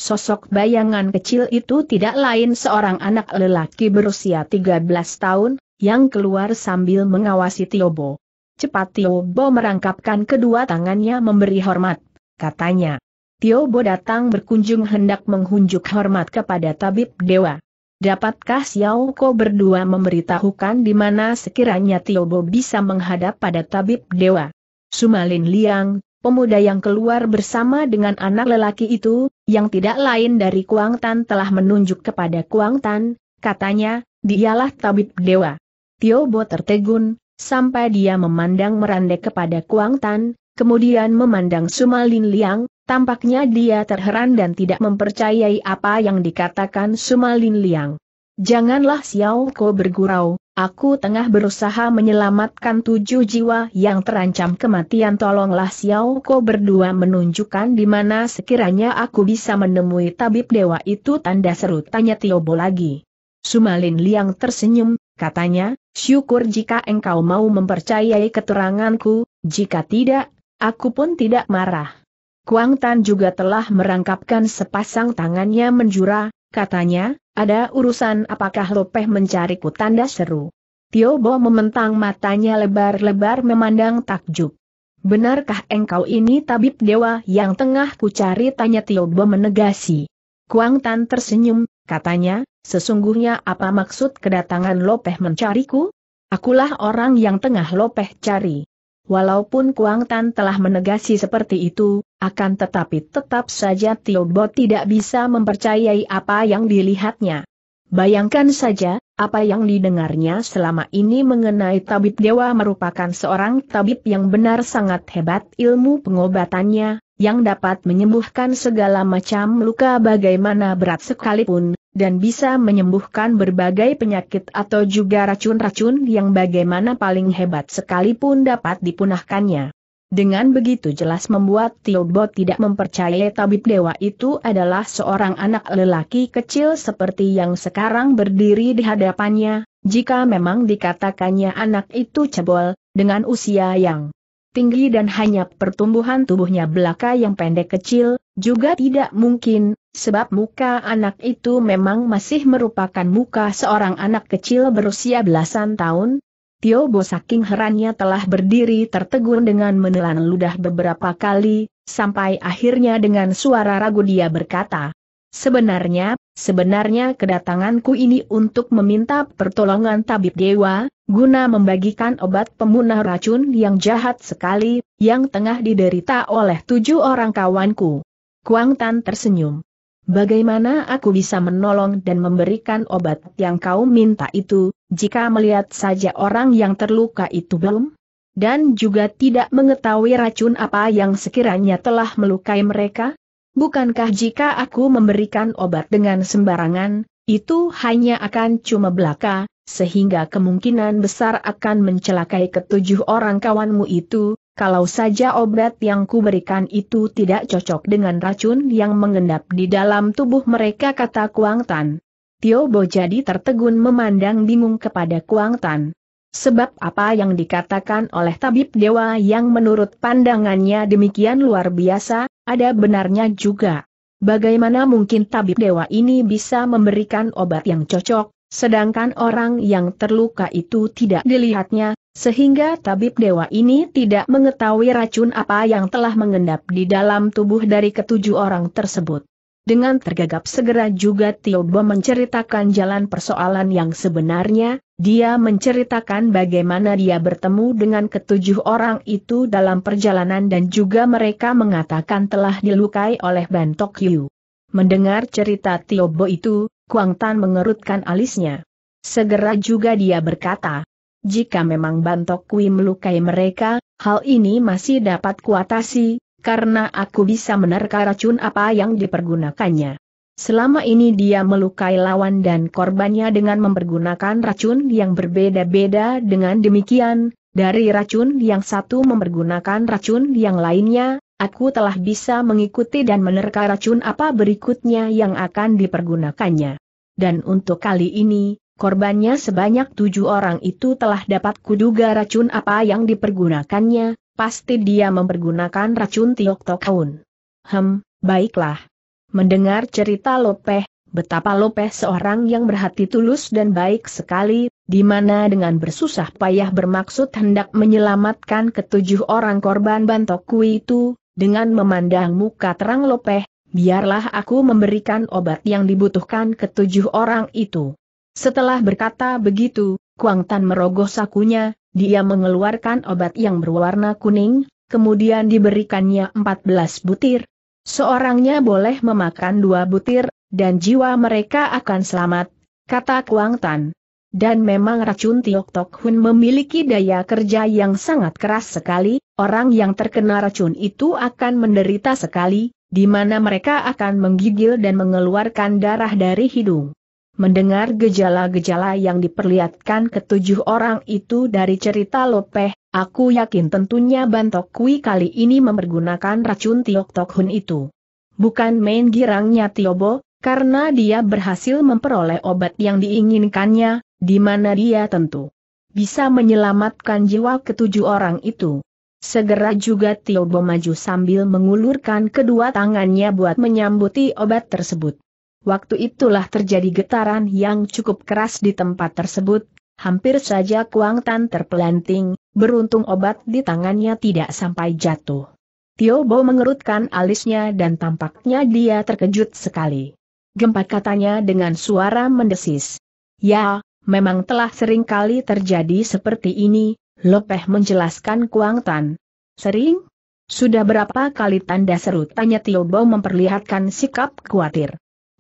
Sosok bayangan kecil itu tidak lain seorang anak lelaki berusia 13 tahun, yang keluar sambil mengawasi Tiobo. Cepat Tiobo merangkapkan kedua tangannya memberi hormat, katanya. Tio Bo datang berkunjung hendak menghunjuk hormat kepada tabib dewa. Dapatkah Xiao Ko berdua memberitahukan di mana sekiranya Tio Bo bisa menghadap pada tabib dewa? Sumalin Liang, pemuda yang keluar bersama dengan anak lelaki itu, yang tidak lain dari Kuang Tan telah menunjuk kepada Kuang Tan, katanya, dialah tabib dewa. Tio Bo tertegun, sampai dia memandang merandek kepada Kuang Tan, kemudian memandang Sumalin Liang, tampaknya dia terheran dan tidak mempercayai apa yang dikatakan Sumalin Liang. Janganlah Xiao Ko bergurau, aku tengah berusaha menyelamatkan tujuh jiwa yang terancam kematian tolonglah Xiao Ko berdua menunjukkan di mana sekiranya aku bisa menemui tabib dewa itu tanda seru tanya Tiobo lagi. Sumalin Liang tersenyum, katanya, syukur jika engkau mau mempercayai keteranganku, jika tidak Aku pun tidak marah. Kuang Tan juga telah merangkapkan sepasang tangannya menjura, katanya, ada urusan apakah Lopeh mencariku tanda seru. Tio Bo mementang matanya lebar-lebar memandang takjub. Benarkah engkau ini tabib dewa yang tengah ku cari? tanya Tio Bo menegasi. Kuang Tan tersenyum, katanya, sesungguhnya apa maksud kedatangan Lopeh mencariku? Akulah orang yang tengah Lopeh cari. Walaupun Kuang Tan telah menegasi seperti itu, akan tetapi tetap saja Tio Bo tidak bisa mempercayai apa yang dilihatnya. Bayangkan saja, apa yang didengarnya selama ini mengenai tabib dewa merupakan seorang tabib yang benar sangat hebat ilmu pengobatannya, yang dapat menyembuhkan segala macam luka bagaimana berat sekalipun, dan bisa menyembuhkan berbagai penyakit atau juga racun-racun yang bagaimana paling hebat sekalipun dapat dipunahkannya. Dengan begitu jelas membuat Tiobot tidak mempercayai tabib dewa itu adalah seorang anak lelaki kecil seperti yang sekarang berdiri di hadapannya, jika memang dikatakannya anak itu cebol, dengan usia yang tinggi dan hanya pertumbuhan tubuhnya belaka yang pendek kecil, juga tidak mungkin, sebab muka anak itu memang masih merupakan muka seorang anak kecil berusia belasan tahun, Tio Bo saking herannya telah berdiri tertegun dengan menelan ludah beberapa kali, sampai akhirnya dengan suara ragu dia berkata, Sebenarnya, sebenarnya kedatanganku ini untuk meminta pertolongan tabib dewa, guna membagikan obat pemunah racun yang jahat sekali, yang tengah diderita oleh tujuh orang kawanku. Kuang Tan tersenyum. Bagaimana aku bisa menolong dan memberikan obat yang kau minta itu, jika melihat saja orang yang terluka itu belum? Dan juga tidak mengetahui racun apa yang sekiranya telah melukai mereka? Bukankah jika aku memberikan obat dengan sembarangan, itu hanya akan cuma belaka, sehingga kemungkinan besar akan mencelakai ketujuh orang kawanmu itu, kalau saja obat yang kuberikan itu tidak cocok dengan racun yang mengendap di dalam tubuh mereka kata Kuang Tan. Tio Bo jadi tertegun memandang bingung kepada Kuang Tan. Sebab apa yang dikatakan oleh tabib dewa yang menurut pandangannya demikian luar biasa, ada benarnya juga. Bagaimana mungkin tabib dewa ini bisa memberikan obat yang cocok, sedangkan orang yang terluka itu tidak dilihatnya, sehingga tabib dewa ini tidak mengetahui racun apa yang telah mengendap di dalam tubuh dari ketujuh orang tersebut. Dengan tergagap segera juga Tio Bo menceritakan jalan persoalan yang sebenarnya, dia menceritakan bagaimana dia bertemu dengan ketujuh orang itu dalam perjalanan dan juga mereka mengatakan telah dilukai oleh Bantok Yu. Mendengar cerita Tio Bo itu, Kuang Tan mengerutkan alisnya. Segera juga dia berkata, jika memang Bantok Kui melukai mereka, hal ini masih dapat kuatasi, karena aku bisa menerka racun apa yang dipergunakannya. Selama ini dia melukai lawan dan korbannya dengan mempergunakan racun yang berbeda-beda dengan demikian, dari racun yang satu mempergunakan racun yang lainnya, aku telah bisa mengikuti dan menerka racun apa berikutnya yang akan dipergunakannya. Dan untuk kali ini, korbannya sebanyak tujuh orang itu telah dapat kuduga racun apa yang dipergunakannya, Pasti dia mempergunakan racun Tiok Tokaun. Hem, baiklah. Mendengar cerita Lopeh, betapa Lopeh seorang yang berhati tulus dan baik sekali, di mana dengan bersusah payah bermaksud hendak menyelamatkan ketujuh orang korban bantoku itu, dengan memandang muka terang Lopeh, biarlah aku memberikan obat yang dibutuhkan ketujuh orang itu. Setelah berkata begitu, Kuang Tan merogoh sakunya, dia mengeluarkan obat yang berwarna kuning, kemudian diberikannya 14 butir. Seorangnya boleh memakan dua butir, dan jiwa mereka akan selamat, kata Kuang Tan. Dan memang racun Tiok Tok Hun memiliki daya kerja yang sangat keras sekali, orang yang terkena racun itu akan menderita sekali, di mana mereka akan menggigil dan mengeluarkan darah dari hidung. Mendengar gejala-gejala yang diperlihatkan ketujuh orang itu dari cerita Lopeh, aku yakin tentunya Bantok Kui kali ini mempergunakan racun Tiok Tok Hun itu. Bukan main girangnya Tiobo, karena dia berhasil memperoleh obat yang diinginkannya, di mana dia tentu bisa menyelamatkan jiwa ketujuh orang itu. Segera juga Tiobo maju sambil mengulurkan kedua tangannya buat menyambuti obat tersebut. Waktu itulah terjadi getaran yang cukup keras di tempat tersebut, hampir saja Kuang Tan terpelanting, beruntung obat di tangannya tidak sampai jatuh. Tio Bo mengerutkan alisnya dan tampaknya dia terkejut sekali. Gempa katanya dengan suara mendesis. Ya, memang telah sering kali terjadi seperti ini, Lopeh menjelaskan Kuang Tan. Sering? Sudah berapa kali tanda seru tanya Tio Bo memperlihatkan sikap khawatir.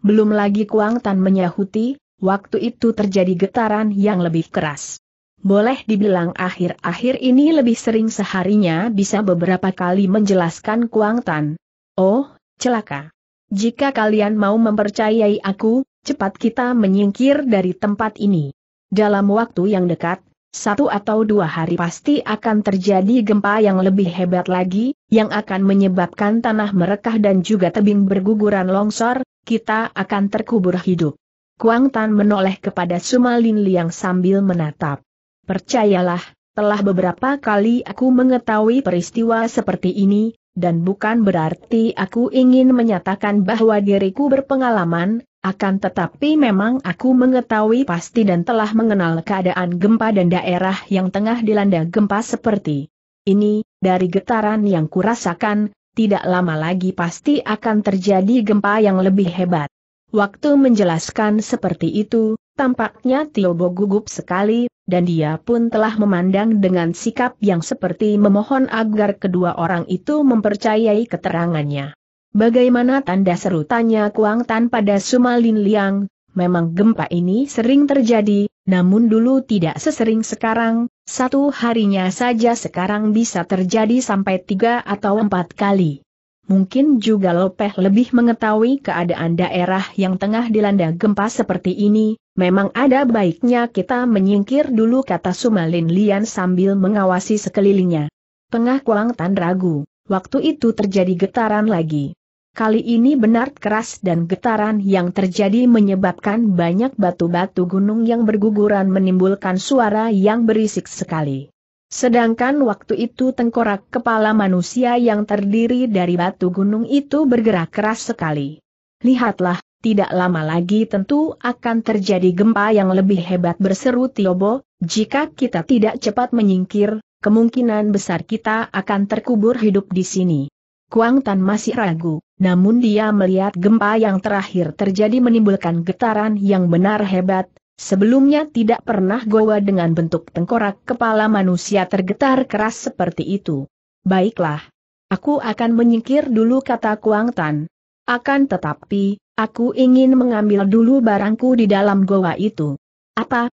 Belum lagi Kuang Tan menyahuti, waktu itu terjadi getaran yang lebih keras. Boleh dibilang akhir-akhir ini lebih sering seharinya bisa beberapa kali menjelaskan Kuang Tan. Oh, celaka. Jika kalian mau mempercayai aku, cepat kita menyingkir dari tempat ini. Dalam waktu yang dekat, satu atau dua hari pasti akan terjadi gempa yang lebih hebat lagi, yang akan menyebabkan tanah merekah dan juga tebing berguguran longsor, kita akan terkubur hidup. Kuang Tan menoleh kepada Sumalin Liang sambil menatap. Percayalah, telah beberapa kali aku mengetahui peristiwa seperti ini, dan bukan berarti aku ingin menyatakan bahwa diriku berpengalaman, akan tetapi memang aku mengetahui pasti dan telah mengenal keadaan gempa dan daerah yang tengah dilanda gempa seperti ini, dari getaran yang kurasakan, tidak lama lagi pasti akan terjadi gempa yang lebih hebat. Waktu menjelaskan seperti itu, tampaknya Tiobo gugup sekali, dan dia pun telah memandang dengan sikap yang seperti memohon agar kedua orang itu mempercayai keterangannya. Bagaimana tanda seru Kuang Tan pada Sumalin Liang, memang gempa ini sering terjadi, namun dulu tidak sesering sekarang, satu harinya saja sekarang bisa terjadi sampai tiga atau empat kali. Mungkin juga Lopeh lebih mengetahui keadaan daerah yang tengah dilanda gempa seperti ini, memang ada baiknya kita menyingkir dulu kata Sumalin Lian sambil mengawasi sekelilingnya. Tengah Kuang Tan ragu, waktu itu terjadi getaran lagi. Kali ini benar keras dan getaran yang terjadi menyebabkan banyak batu-batu gunung yang berguguran menimbulkan suara yang berisik sekali. Sedangkan waktu itu tengkorak kepala manusia yang terdiri dari batu gunung itu bergerak keras sekali. Lihatlah, tidak lama lagi tentu akan terjadi gempa yang lebih hebat berseru Tiobo, jika kita tidak cepat menyingkir, kemungkinan besar kita akan terkubur hidup di sini. Kuang Tan masih ragu. Namun dia melihat gempa yang terakhir terjadi menimbulkan getaran yang benar hebat, sebelumnya tidak pernah goa dengan bentuk tengkorak kepala manusia tergetar keras seperti itu. Baiklah. Aku akan menyingkir dulu kata Kuang Tan. Akan tetapi, aku ingin mengambil dulu barangku di dalam goa itu. Apa?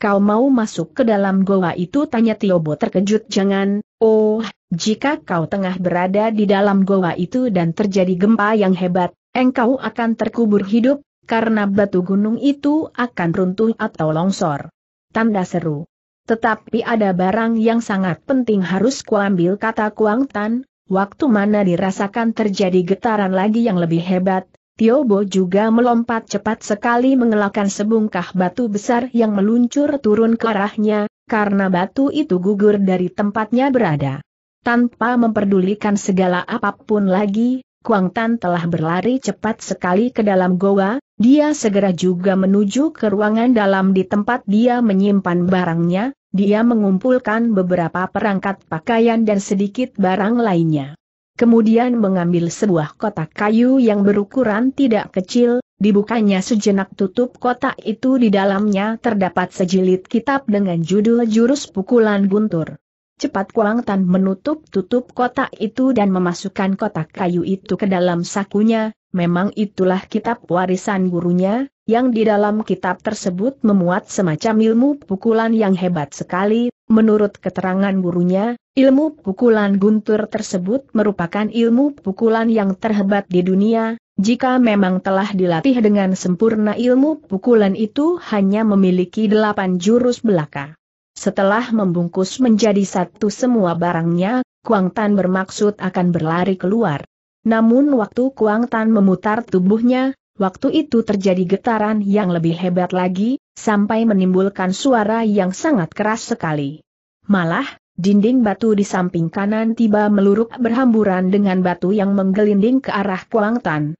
Kau mau masuk ke dalam goa itu? Tanya Tiobo terkejut jangan, Oh, jika kau tengah berada di dalam goa itu dan terjadi gempa yang hebat, engkau akan terkubur hidup, karena batu gunung itu akan runtuh atau longsor. Tanda seru. Tetapi ada barang yang sangat penting harus kuambil kata Kuang Tan, waktu mana dirasakan terjadi getaran lagi yang lebih hebat, Tiobo juga melompat cepat sekali mengelakkan sebungkah batu besar yang meluncur turun ke arahnya, karena batu itu gugur dari tempatnya berada. Tanpa memperdulikan segala apapun lagi, Kuang Tan telah berlari cepat sekali ke dalam goa, dia segera juga menuju ke ruangan dalam di tempat dia menyimpan barangnya, dia mengumpulkan beberapa perangkat pakaian dan sedikit barang lainnya. Kemudian mengambil sebuah kotak kayu yang berukuran tidak kecil, Dibukanya sejenak tutup kotak itu di dalamnya terdapat sejilid kitab dengan judul Jurus Pukulan Guntur. Cepat Kuang Tan menutup tutup kotak itu dan memasukkan kotak kayu itu ke dalam sakunya, memang itulah kitab warisan gurunya, yang di dalam kitab tersebut memuat semacam ilmu pukulan yang hebat sekali, menurut keterangan gurunya, ilmu pukulan guntur tersebut merupakan ilmu pukulan yang terhebat di dunia, jika memang telah dilatih dengan sempurna ilmu pukulan itu hanya memiliki delapan jurus belaka. Setelah membungkus menjadi satu semua barangnya, Kuang Tan bermaksud akan berlari keluar. Namun waktu Kuang Tan memutar tubuhnya, waktu itu terjadi getaran yang lebih hebat lagi, sampai menimbulkan suara yang sangat keras sekali. Malah, Dinding batu di samping kanan tiba meluruk berhamburan dengan batu yang menggelinding ke arah Kuang Tan.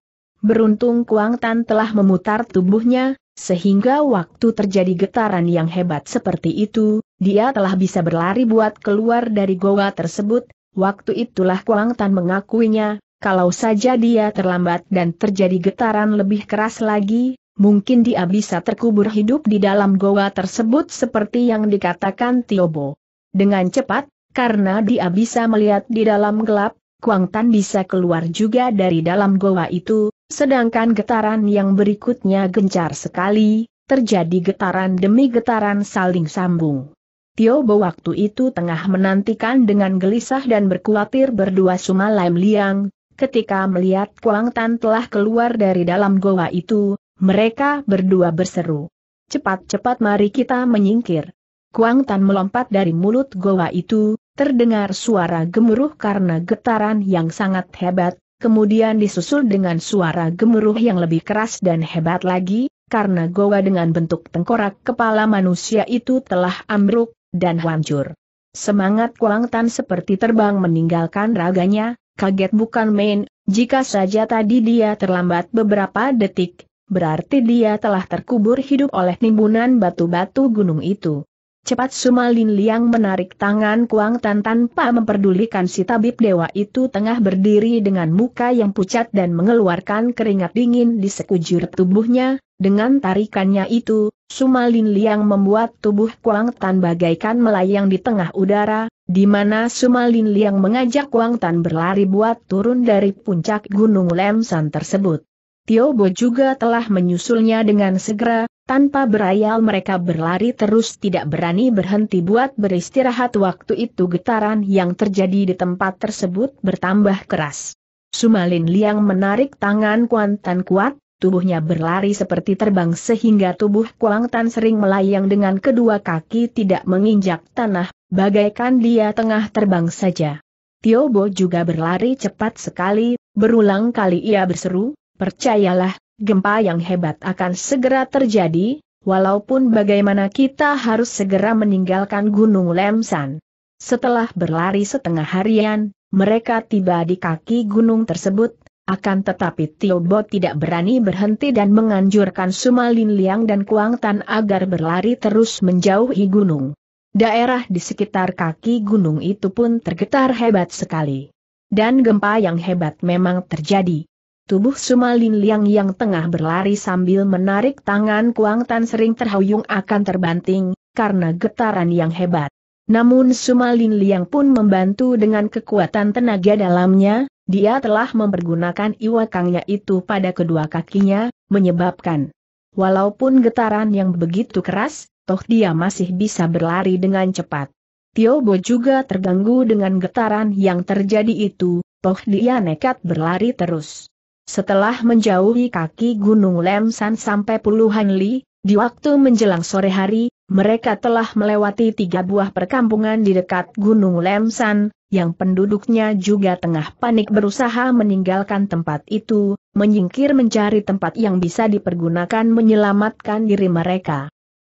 Beruntung Kuang Tan telah memutar tubuhnya, sehingga waktu terjadi getaran yang hebat seperti itu, dia telah bisa berlari buat keluar dari goa tersebut, waktu itulah Kuang Tan mengakuinya, kalau saja dia terlambat dan terjadi getaran lebih keras lagi, mungkin dia bisa terkubur hidup di dalam goa tersebut seperti yang dikatakan Tiobo. Dengan cepat, karena dia bisa melihat di dalam gelap, Kuang Tan bisa keluar juga dari dalam goa itu, Sedangkan getaran yang berikutnya gencar sekali, terjadi getaran demi getaran saling sambung. Tio Bo waktu itu tengah menantikan dengan gelisah dan berkuatir berdua Suma lem Liang, ketika melihat Kuang Tan telah keluar dari dalam goa itu, mereka berdua berseru. Cepat-cepat mari kita menyingkir. Kuang Tan melompat dari mulut goa itu, terdengar suara gemuruh karena getaran yang sangat hebat, kemudian disusul dengan suara gemuruh yang lebih keras dan hebat lagi, karena goa dengan bentuk tengkorak kepala manusia itu telah ambruk, dan hancur. Semangat Kuang Tan seperti terbang meninggalkan raganya, kaget bukan main, jika saja tadi dia terlambat beberapa detik, berarti dia telah terkubur hidup oleh timbunan batu-batu gunung itu. Cepat Sumalin Liang menarik tangan Kuang Tan tanpa memperdulikan si tabib dewa itu tengah berdiri dengan muka yang pucat dan mengeluarkan keringat dingin di sekujur tubuhnya, dengan tarikannya itu, Sumalin Liang membuat tubuh Kuang Tan bagaikan melayang di tengah udara, di mana Sumalin Liang mengajak Kuang Tan berlari buat turun dari puncak Gunung Lemsan tersebut. Tio Bo juga telah menyusulnya dengan segera, tanpa berayal mereka berlari terus tidak berani berhenti buat beristirahat waktu itu getaran yang terjadi di tempat tersebut bertambah keras. Sumalin Liang menarik tangan Kuan Tan kuat, tubuhnya berlari seperti terbang sehingga tubuh Kuang Tan sering melayang dengan kedua kaki tidak menginjak tanah, bagaikan dia tengah terbang saja. Tiobo juga berlari cepat sekali, berulang kali ia berseru, percayalah, gempa yang hebat akan segera terjadi, walaupun bagaimana kita harus segera meninggalkan Gunung Lemsan. Setelah berlari setengah harian, mereka tiba di kaki gunung tersebut, akan tetapi Tio Bot tidak berani berhenti dan menganjurkan Sumalin Liang dan Kuang Tan agar berlari terus menjauhi gunung. Daerah di sekitar kaki gunung itu pun tergetar hebat sekali. Dan gempa yang hebat memang terjadi. Tubuh Sumalin Liang yang tengah berlari sambil menarik tangan Kuang Tan sering terhuyung akan terbanting, karena getaran yang hebat. Namun Sumalin Liang pun membantu dengan kekuatan tenaga dalamnya, dia telah mempergunakan iwakangnya itu pada kedua kakinya, menyebabkan. Walaupun getaran yang begitu keras, toh dia masih bisa berlari dengan cepat. Bo juga terganggu dengan getaran yang terjadi itu, toh dia nekat berlari terus. Setelah menjauhi kaki Gunung Lemsan sampai puluhan li, di waktu menjelang sore hari, mereka telah melewati tiga buah perkampungan di dekat Gunung Lemsan, yang penduduknya juga tengah panik berusaha meninggalkan tempat itu, menyingkir mencari tempat yang bisa dipergunakan menyelamatkan diri mereka.